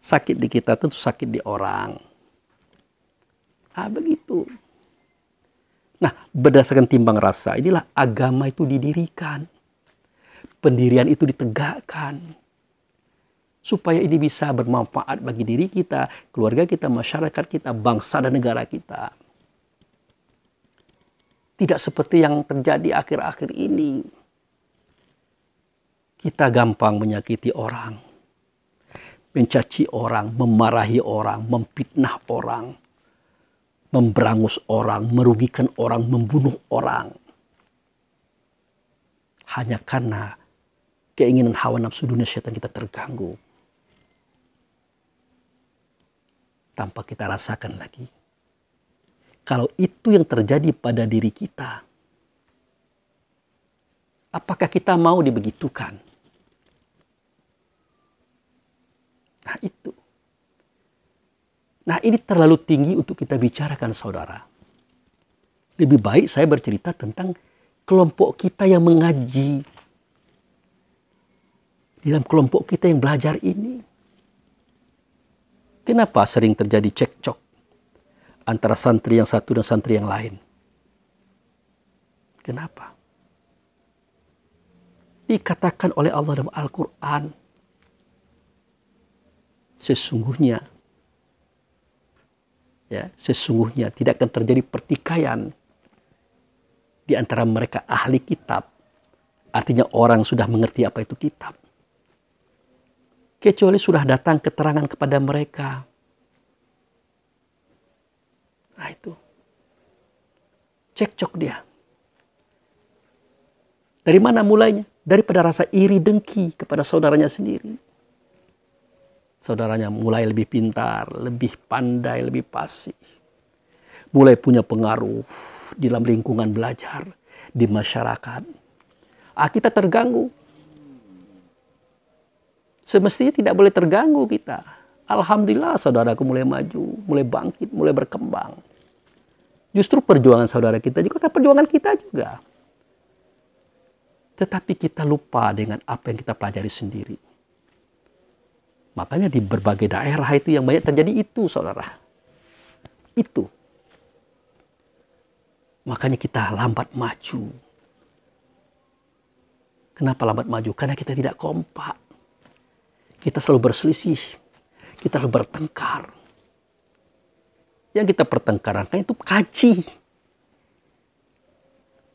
Sakit di kita, tentu sakit di orang Ah begitu. Nah, berdasarkan timbang rasa inilah agama itu didirikan. Pendirian itu ditegakkan. Supaya ini bisa bermanfaat bagi diri kita, keluarga kita, masyarakat kita, bangsa dan negara kita. Tidak seperti yang terjadi akhir-akhir ini. Kita gampang menyakiti orang, mencaci orang, memarahi orang, memfitnah orang, memberangus orang, merugikan orang, membunuh orang. Hanya karena keinginan hawa nafsu dunia setan kita terganggu. Tanpa kita rasakan lagi. Kalau itu yang terjadi pada diri kita, apakah kita mau dibegitukan? Nah itu. Nah ini terlalu tinggi untuk kita bicarakan saudara. Lebih baik saya bercerita tentang kelompok kita yang mengaji. Di dalam kelompok kita yang belajar ini. Kenapa sering terjadi cekcok antara santri yang satu dan santri yang lain? Kenapa? Dikatakan oleh Allah dalam Al-Quran, sesungguhnya ya, sesungguhnya tidak akan terjadi pertikaian di antara mereka ahli kitab. Artinya orang sudah mengerti apa itu kitab. Kecuali sudah datang keterangan kepada mereka. Nah itu. Cekcok dia. Dari mana mulainya? Daripada rasa iri dengki kepada saudaranya sendiri saudaranya mulai lebih pintar, lebih pandai, lebih pasti. Mulai punya pengaruh di dalam lingkungan belajar, di masyarakat. Ah, kita terganggu. Semestinya tidak boleh terganggu kita. Alhamdulillah saudaraku mulai maju, mulai bangkit, mulai berkembang. Justru perjuangan saudara kita juga kan perjuangan kita juga. Tetapi kita lupa dengan apa yang kita pelajari sendiri Makanya di berbagai daerah itu yang banyak terjadi itu, saudara. Itu. Makanya kita lambat maju. Kenapa lambat maju? Karena kita tidak kompak. Kita selalu berselisih. Kita selalu bertengkar. Yang kita pertengkarankan itu kaji.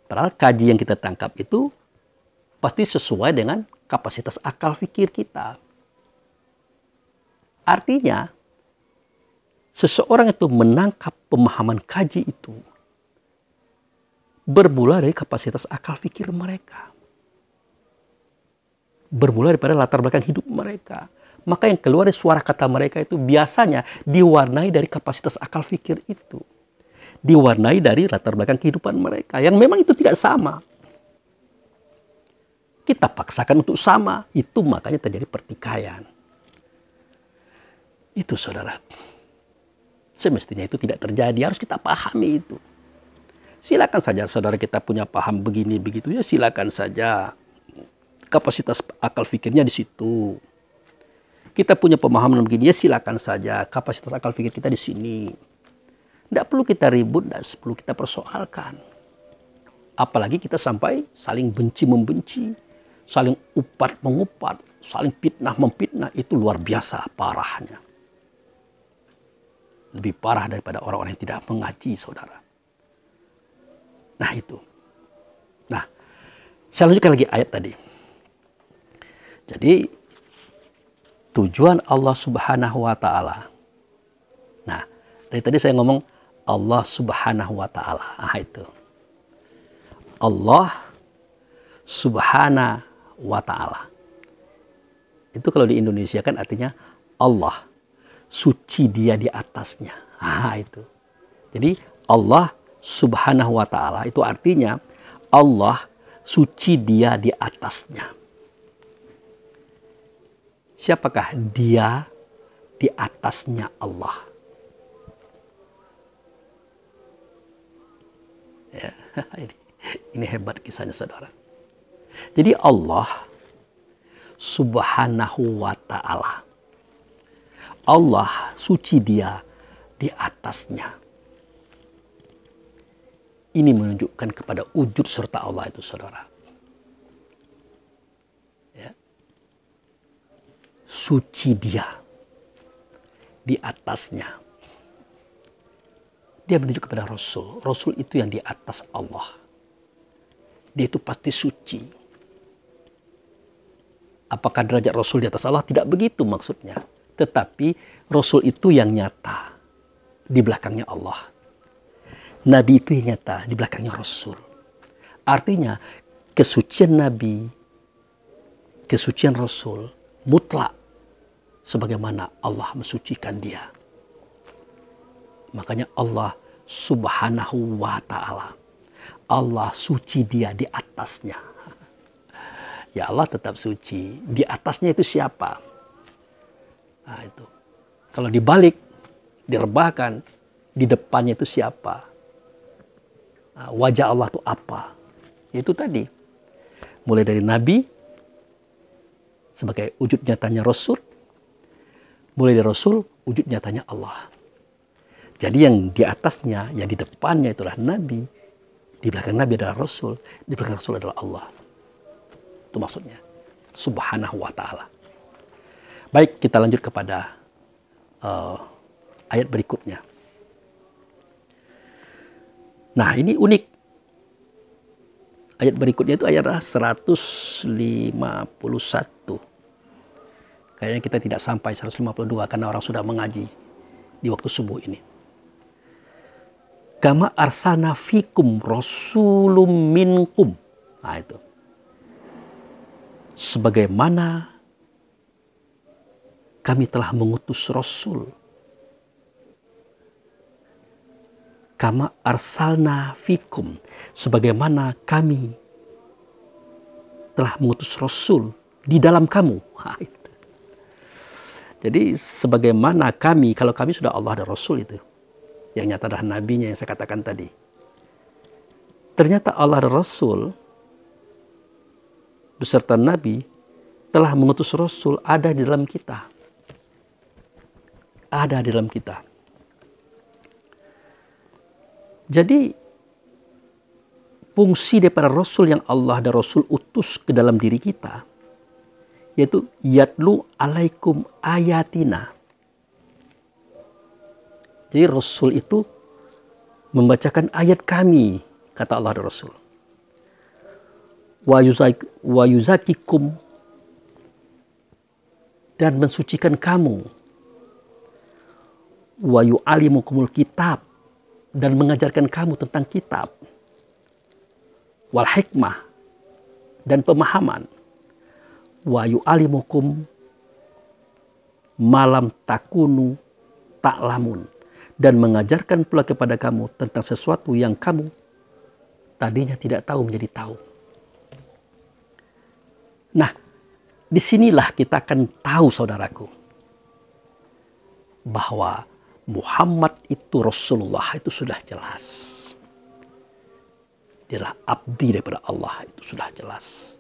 Padahal kaji yang kita tangkap itu pasti sesuai dengan kapasitas akal fikir kita. Artinya, seseorang itu menangkap pemahaman kaji itu bermula dari kapasitas akal fikir mereka. Bermula daripada latar belakang hidup mereka. Maka yang keluar dari suara kata mereka itu biasanya diwarnai dari kapasitas akal fikir itu. Diwarnai dari latar belakang kehidupan mereka yang memang itu tidak sama. Kita paksakan untuk sama, itu makanya terjadi pertikaian itu saudara. Semestinya itu tidak terjadi. Harus kita pahami itu. Silakan saja saudara kita punya paham begini begitu ya silakan saja. Kapasitas akal fikirnya di situ. Kita punya pemahaman begini ya silakan saja. Kapasitas akal fikir kita di sini. Tidak perlu kita ribut, tidak perlu kita persoalkan. Apalagi kita sampai saling benci membenci, saling upat mengupat, saling fitnah memfitnah itu luar biasa parahnya lebih parah daripada orang-orang yang tidak mengaji saudara. Nah itu. Nah, saya lanjutkan lagi ayat tadi. Jadi tujuan Allah Subhanahu wa taala. Nah, dari tadi saya ngomong Allah Subhanahu wa taala. Ah itu. Allah Subhanahu wa taala. Itu kalau di Indonesia kan artinya Allah suci dia di atasnya. Ah itu. Jadi Allah subhanahu wa ta'ala itu artinya Allah suci dia di atasnya. Siapakah dia di atasnya Allah? Ya, ini, ini hebat kisahnya saudara. Jadi Allah subhanahu wa ta'ala Allah suci dia di atasnya. Ini menunjukkan kepada wujud serta Allah itu saudara. Ya. Suci dia di atasnya. Dia menunjuk kepada Rasul. Rasul itu yang di atas Allah. Dia itu pasti suci. Apakah derajat Rasul di atas Allah? Tidak begitu maksudnya tetapi Rasul itu yang nyata di belakangnya Allah. Nabi itu yang nyata di belakangnya Rasul. Artinya kesucian Nabi, kesucian Rasul mutlak sebagaimana Allah mensucikan dia. Makanya Allah subhanahu wa ta'ala. Allah suci dia di atasnya. Ya Allah tetap suci. Di atasnya itu siapa? Nah, itu. Kalau dibalik, direbahkan, di depannya itu siapa? Nah, wajah Allah itu apa? Itu tadi. Mulai dari Nabi, sebagai wujud nyatanya Rasul, mulai dari Rasul, wujud nyatanya Allah. Jadi yang di atasnya, yang di depannya itulah Nabi. Di belakang Nabi adalah Rasul. Di belakang Rasul adalah Allah. Itu maksudnya. Subhanahu wa ta'ala. Baik, kita lanjut kepada uh, ayat berikutnya. Nah, ini unik. Ayat berikutnya itu ayat 151. Kayaknya kita tidak sampai 152 karena orang sudah mengaji di waktu subuh ini. Kama arsana fikum rasulum minkum. Nah itu. Sebagaimana kami telah mengutus Rasul. Kama arsalna fikum. Sebagaimana kami telah mengutus Rasul di dalam kamu. Jadi sebagaimana kami, kalau kami sudah Allah ada Rasul itu. Yang nyata adalah nabinya yang saya katakan tadi. Ternyata Allah ada Rasul beserta nabi telah mengutus Rasul ada di dalam kita ada di dalam kita. Jadi fungsi daripada Rasul yang Allah dan Rasul utus ke dalam diri kita yaitu yatlu alaikum ayatina. Jadi Rasul itu membacakan ayat kami, kata Allah dan Rasul. Wa yuzakikum dan mensucikan kamu wa yu'alimukumul kitab dan mengajarkan kamu tentang kitab wal hikmah dan pemahaman wa yu'alimukum malam takunu lamun dan mengajarkan pula kepada kamu tentang sesuatu yang kamu tadinya tidak tahu menjadi tahu. Nah, disinilah kita akan tahu saudaraku bahwa Muhammad itu Rasulullah itu sudah jelas. Dia Dialah abdi daripada Allah itu sudah jelas.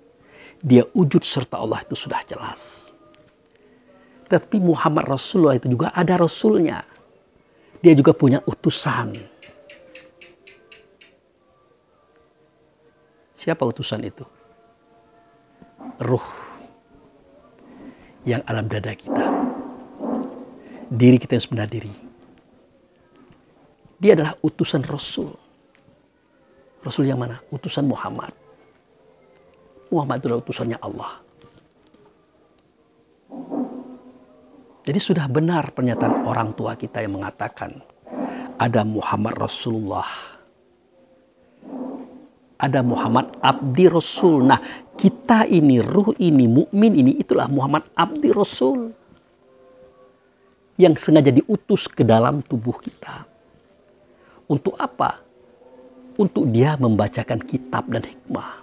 Dia wujud serta Allah itu sudah jelas. Tapi Muhammad Rasulullah itu juga ada Rasulnya. Dia juga punya utusan. Siapa utusan itu? Ruh yang alam dada kita. Diri kita yang sebenar diri dia adalah utusan Rasul. Rasul yang mana? Utusan Muhammad. Muhammad adalah utusannya Allah. Jadi sudah benar pernyataan orang tua kita yang mengatakan ada Muhammad Rasulullah. Ada Muhammad Abdi Rasul. Nah, kita ini, ruh ini, mukmin ini itulah Muhammad Abdi Rasul yang sengaja diutus ke dalam tubuh kita. Untuk apa? Untuk dia membacakan kitab dan hikmah.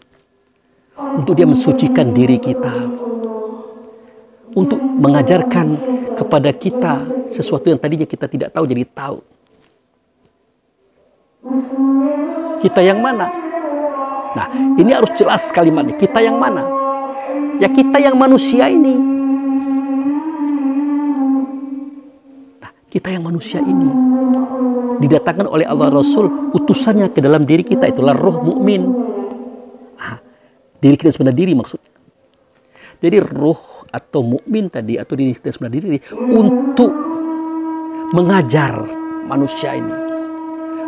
Untuk dia mensucikan diri kita. Untuk mengajarkan kepada kita sesuatu yang tadinya kita tidak tahu jadi tahu. Kita yang mana? Nah, ini harus jelas kalimatnya. Kita yang mana? Ya kita yang manusia ini kita yang manusia ini didatangkan oleh Allah Rasul utusannya ke dalam diri kita itulah roh mukmin nah, diri kita sebenarnya diri maksudnya jadi roh atau mukmin tadi atau diri kita sebenarnya diri untuk mengajar manusia ini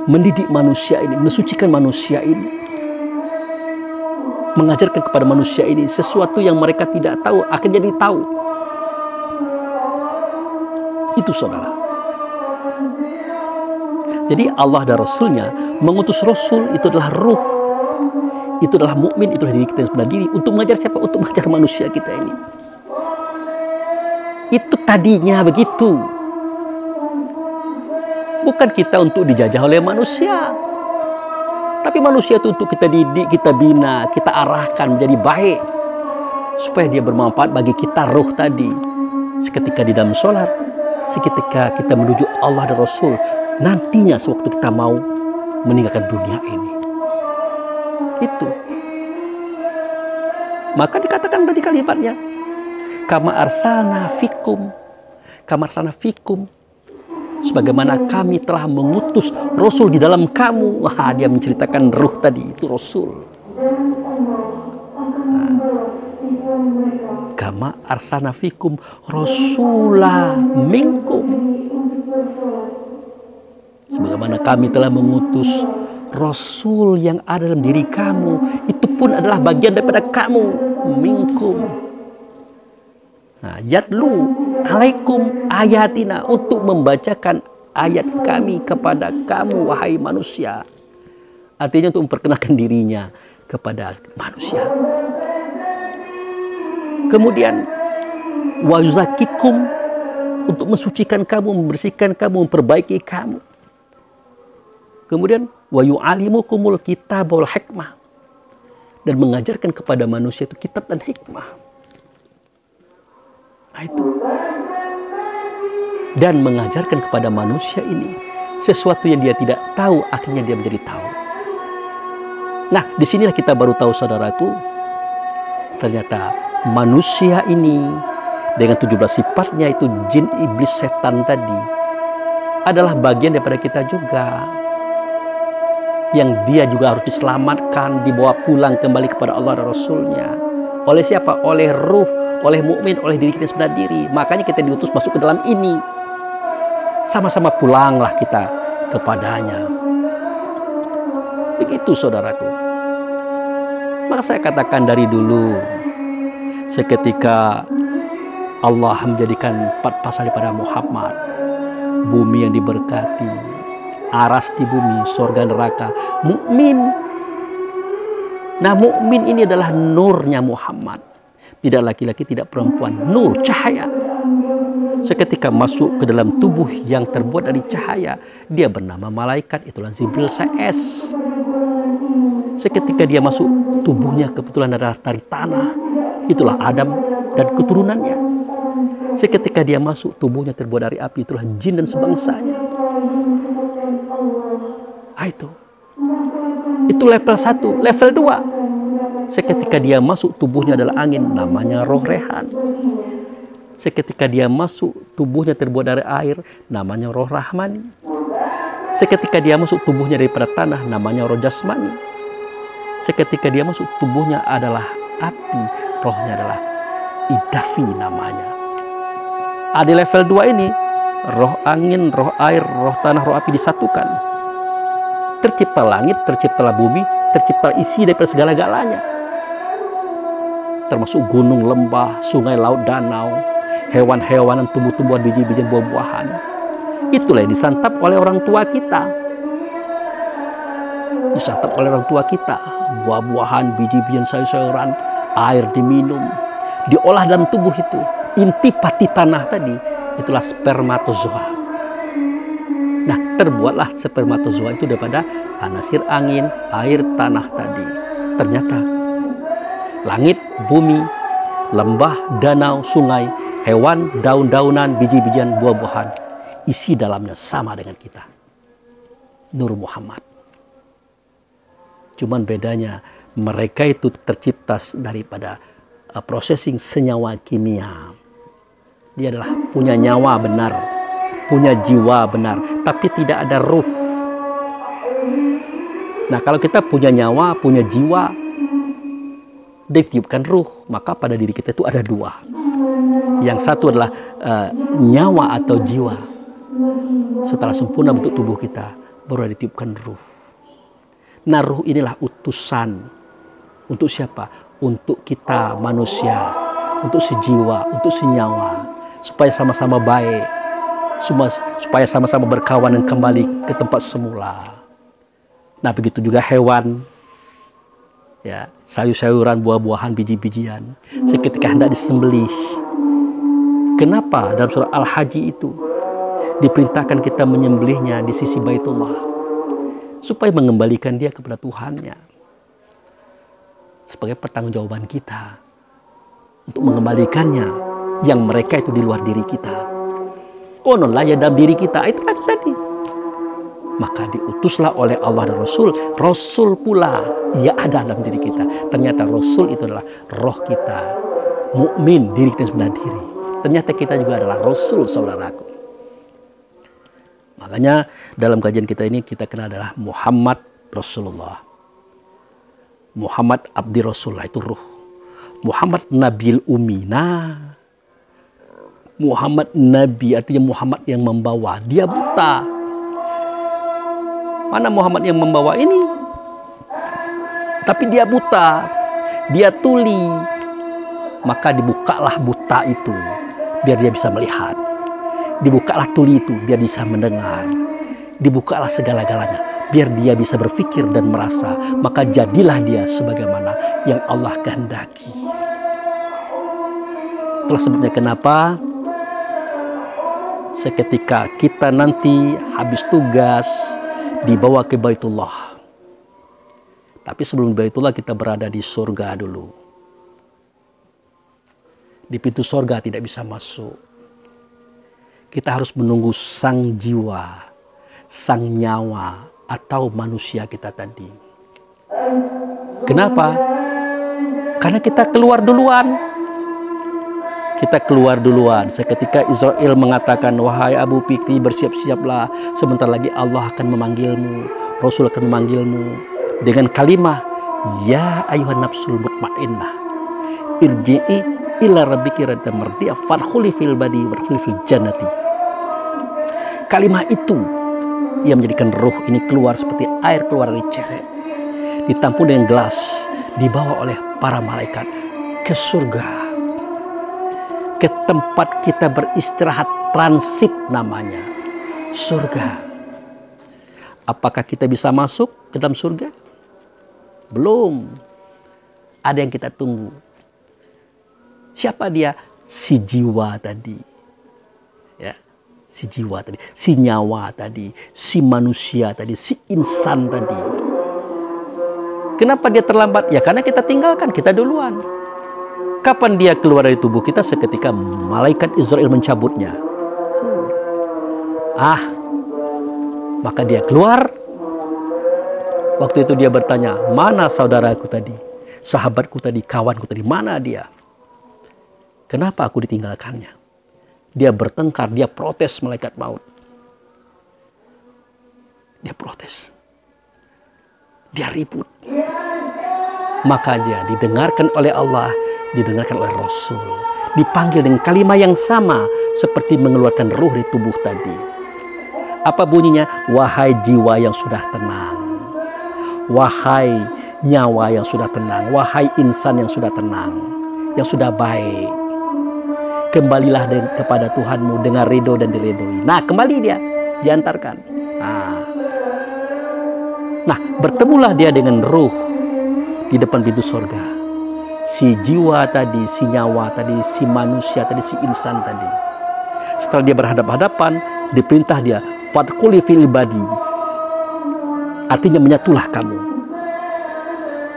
mendidik manusia ini mensucikan manusia ini mengajarkan kepada manusia ini sesuatu yang mereka tidak tahu akan jadi tahu itu saudara jadi Allah dan Rasulnya mengutus Rasul itu adalah ruh, itu adalah mukmin, itu adalah diri kita sebelah diri untuk mengajar siapa? Untuk mengajar manusia kita ini. Itu tadinya begitu. Bukan kita untuk dijajah oleh manusia. Tapi manusia itu untuk kita didik, kita bina, kita arahkan menjadi baik. Supaya dia bermanfaat bagi kita ruh tadi. Seketika di dalam sholat, seketika kita menuju Allah dan Rasul, nantinya sewaktu kita mau meninggalkan dunia ini. Itu. Maka dikatakan tadi kalimatnya, kama arsana fikum, kama arsana fikum, sebagaimana kami telah mengutus Rasul di dalam kamu. Wah, dia menceritakan ruh tadi, itu Rasul. Nah. kama arsana fikum rasulah minkum Sebagaimana kami telah mengutus Rasul yang ada dalam diri kamu. Itu pun adalah bagian daripada kamu. Minkum. Nah, yatlu alaikum ayatina. Untuk membacakan ayat kami kepada kamu, wahai manusia. Artinya untuk memperkenalkan dirinya kepada manusia. Kemudian wa yuzakikum untuk mensucikan kamu, membersihkan kamu, memperbaiki kamu. Kemudian wa yu'alimukumul kitab wal hikmah. Dan mengajarkan kepada manusia itu kitab dan hikmah. Nah itu. Dan mengajarkan kepada manusia ini sesuatu yang dia tidak tahu akhirnya dia menjadi tahu. Nah, disinilah kita baru tahu saudaraku, ternyata manusia ini dengan 17 sifatnya itu jin iblis setan tadi adalah bagian daripada kita juga yang dia juga harus diselamatkan, dibawa pulang kembali kepada Allah dan Rasulnya. Oleh siapa? Oleh ruh, oleh mukmin, oleh diri kita sebenarnya diri. Makanya kita diutus masuk ke dalam ini. Sama-sama pulanglah kita kepadanya. Begitu saudaraku. Maka saya katakan dari dulu, seketika Allah menjadikan empat pasal daripada Muhammad, bumi yang diberkati, aras di bumi, sorga neraka. Mukmin. Nah, mukmin ini adalah nurnya Muhammad. Tidak laki-laki, tidak perempuan. Nur, cahaya. Seketika masuk ke dalam tubuh yang terbuat dari cahaya, dia bernama malaikat, itulah Zibril CS. Seketika dia masuk tubuhnya kebetulan adalah dari tanah, itulah Adam dan keturunannya. Seketika dia masuk tubuhnya terbuat dari api, itulah jin dan sebangsanya. Ah itu. Itu level satu, Level dua. Seketika dia masuk tubuhnya adalah angin. Namanya roh rehan. Seketika dia masuk tubuhnya terbuat dari air. Namanya roh rahmani. Seketika dia masuk tubuhnya daripada tanah. Namanya roh jasmani. Seketika dia masuk tubuhnya adalah api. Rohnya adalah idafi namanya. Ada level dua ini roh angin, roh air, roh tanah, roh api disatukan tercipta langit, terciptalah bumi, tercipta isi dari segala-galanya. Termasuk gunung, lembah, sungai, laut, danau, hewan hewan dan tumbuh-tumbuhan, biji-bijian, buah-buahan. Itulah yang disantap oleh orang tua kita. Disantap oleh orang tua kita. Buah-buahan, biji-bijian, sayur-sayuran, air diminum. Diolah dalam tubuh itu. Inti pati tanah tadi, itulah spermatozoa Nah, terbuatlah spermatozoa itu daripada anasir angin, air, tanah tadi. Ternyata langit, bumi, lembah, danau, sungai, hewan, daun-daunan, biji-bijian, buah-buahan, isi dalamnya sama dengan kita. Nur Muhammad. Cuman bedanya mereka itu tercipta daripada uh, eh, processing senyawa kimia. Dia adalah punya nyawa benar punya jiwa benar, tapi tidak ada ruh. Nah, kalau kita punya nyawa, punya jiwa, ditiupkan ruh, maka pada diri kita itu ada dua. Yang satu adalah uh, nyawa atau jiwa. Setelah sempurna bentuk tubuh kita, baru ditiupkan ruh. Nah, ruh inilah utusan. Untuk siapa? Untuk kita manusia, untuk si jiwa, untuk si nyawa, supaya sama-sama baik supaya sama-sama berkawan dan kembali ke tempat semula. Nah begitu juga hewan, ya sayur-sayuran, buah-buahan, biji-bijian, seketika hendak disembelih. Kenapa dalam surah Al-Haji itu diperintahkan kita menyembelihnya di sisi Baitullah supaya mengembalikan dia kepada Tuhannya sebagai pertanggungjawaban kita untuk mengembalikannya yang mereka itu di luar diri kita. Konon ya dalam diri kita. Itu kan tadi. Maka diutuslah oleh Allah dan Rasul. Rasul pula ia ada dalam diri kita. Ternyata Rasul itu adalah roh kita. Mukmin diri kita sebenarnya. diri. Ternyata kita juga adalah Rasul saudaraku. Makanya dalam kajian kita ini kita kenal adalah Muhammad Rasulullah. Muhammad Abdi Rasulullah itu ruh. Muhammad Nabil Umina Muhammad Nabi artinya Muhammad yang membawa. Dia buta. Mana Muhammad yang membawa ini? Tapi dia buta. Dia tuli. Maka dibukalah buta itu biar dia bisa melihat. Dibukalah tuli itu biar dia bisa mendengar. Dibukalah segala-galanya biar dia bisa berpikir dan merasa. Maka jadilah dia sebagaimana yang Allah kehendaki telah sebutnya kenapa seketika kita nanti habis tugas dibawa ke Baitullah. Tapi sebelum Baitullah kita berada di surga dulu. Di pintu surga tidak bisa masuk. Kita harus menunggu sang jiwa, sang nyawa atau manusia kita tadi. Kenapa? Karena kita keluar duluan kita keluar duluan. Seketika Israel mengatakan, wahai Abu Fikri bersiap-siaplah, sebentar lagi Allah akan memanggilmu, Rasul akan memanggilmu. Dengan kalimah, ya ayuhan nafsul mutmainnah, irji'i ila rabbiki radha mardiyah, farkhuli fil badi, warkhuli fil jannati. Kalimah itu yang menjadikan ruh ini keluar seperti air keluar dari cerek. Ditampung dengan gelas, dibawa oleh para malaikat ke surga ke tempat kita beristirahat transit namanya surga. Apakah kita bisa masuk ke dalam surga? Belum. Ada yang kita tunggu. Siapa dia? Si jiwa tadi. Ya. Si jiwa tadi, si nyawa tadi, si manusia tadi, si insan tadi. Kenapa dia terlambat? Ya karena kita tinggalkan, kita duluan. Kapan dia keluar dari tubuh kita? Seketika malaikat Israel mencabutnya. Ah, maka dia keluar. Waktu itu dia bertanya, mana saudaraku tadi? Sahabatku tadi, kawanku tadi, mana dia? Kenapa aku ditinggalkannya? Dia bertengkar, dia protes malaikat maut. Dia protes. Dia ribut. Maka dia didengarkan oleh Allah didengarkan oleh Rasul. Dipanggil dengan kalimat yang sama seperti mengeluarkan ruh di tubuh tadi. Apa bunyinya? Wahai jiwa yang sudah tenang. Wahai nyawa yang sudah tenang. Wahai insan yang sudah tenang. Yang sudah baik. Kembalilah kepada Tuhanmu dengan ridho dan diridhoi. Nah kembali dia. Diantarkan. Nah, nah bertemulah dia dengan ruh di depan pintu surga si jiwa tadi, si nyawa tadi, si manusia tadi, si insan tadi. Setelah dia berhadapan hadapan diperintah dia, Fatkuli fil badi. Artinya menyatulah kamu.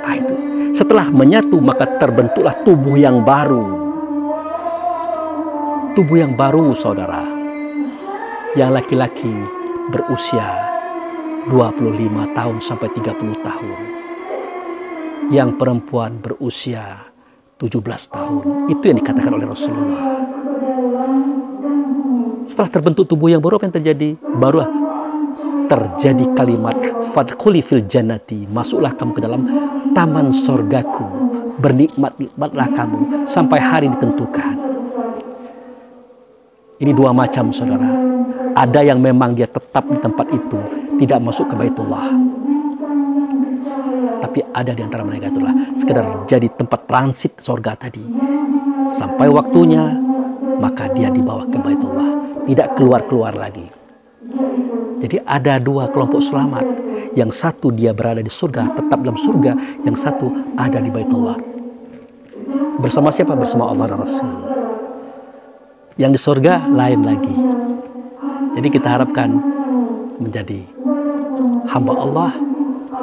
Nah, itu. Setelah menyatu, maka terbentuklah tubuh yang baru. Tubuh yang baru, saudara. Yang laki-laki berusia 25 tahun sampai 30 tahun yang perempuan berusia 17 tahun. Itu yang dikatakan oleh Rasulullah. Setelah terbentuk tubuh yang baru apa yang terjadi? Baru terjadi kalimat fadkuli fil janati masuklah kamu ke dalam taman sorgaku bernikmat-nikmatlah kamu sampai hari ditentukan ini dua macam saudara ada yang memang dia tetap di tempat itu tidak masuk ke Baitullah tapi ada di antara mereka itulah sekedar jadi tempat transit sorga tadi. Sampai waktunya, maka dia dibawa ke Baitullah, tidak keluar-keluar lagi. Jadi ada dua kelompok selamat. Yang satu dia berada di surga, tetap dalam surga. Yang satu ada di Baitullah. Bersama siapa? Bersama Allah dan Rasul. Yang di surga lain lagi. Jadi kita harapkan menjadi hamba Allah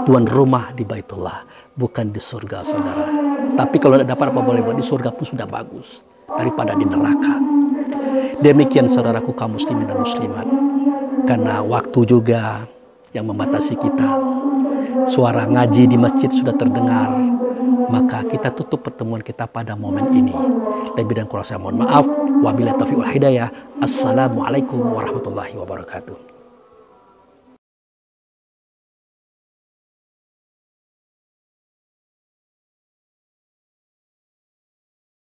tuan rumah di Baitullah, bukan di surga saudara. Tapi kalau tidak dapat apa boleh buat di surga pun sudah bagus daripada di neraka. Demikian saudaraku kaum muslimin dan muslimat. Karena waktu juga yang membatasi kita. Suara ngaji di masjid sudah terdengar. Maka kita tutup pertemuan kita pada momen ini. Lebih dan kurang saya mohon maaf. Wabillahi taufiq wal hidayah. Assalamualaikum warahmatullahi wabarakatuh.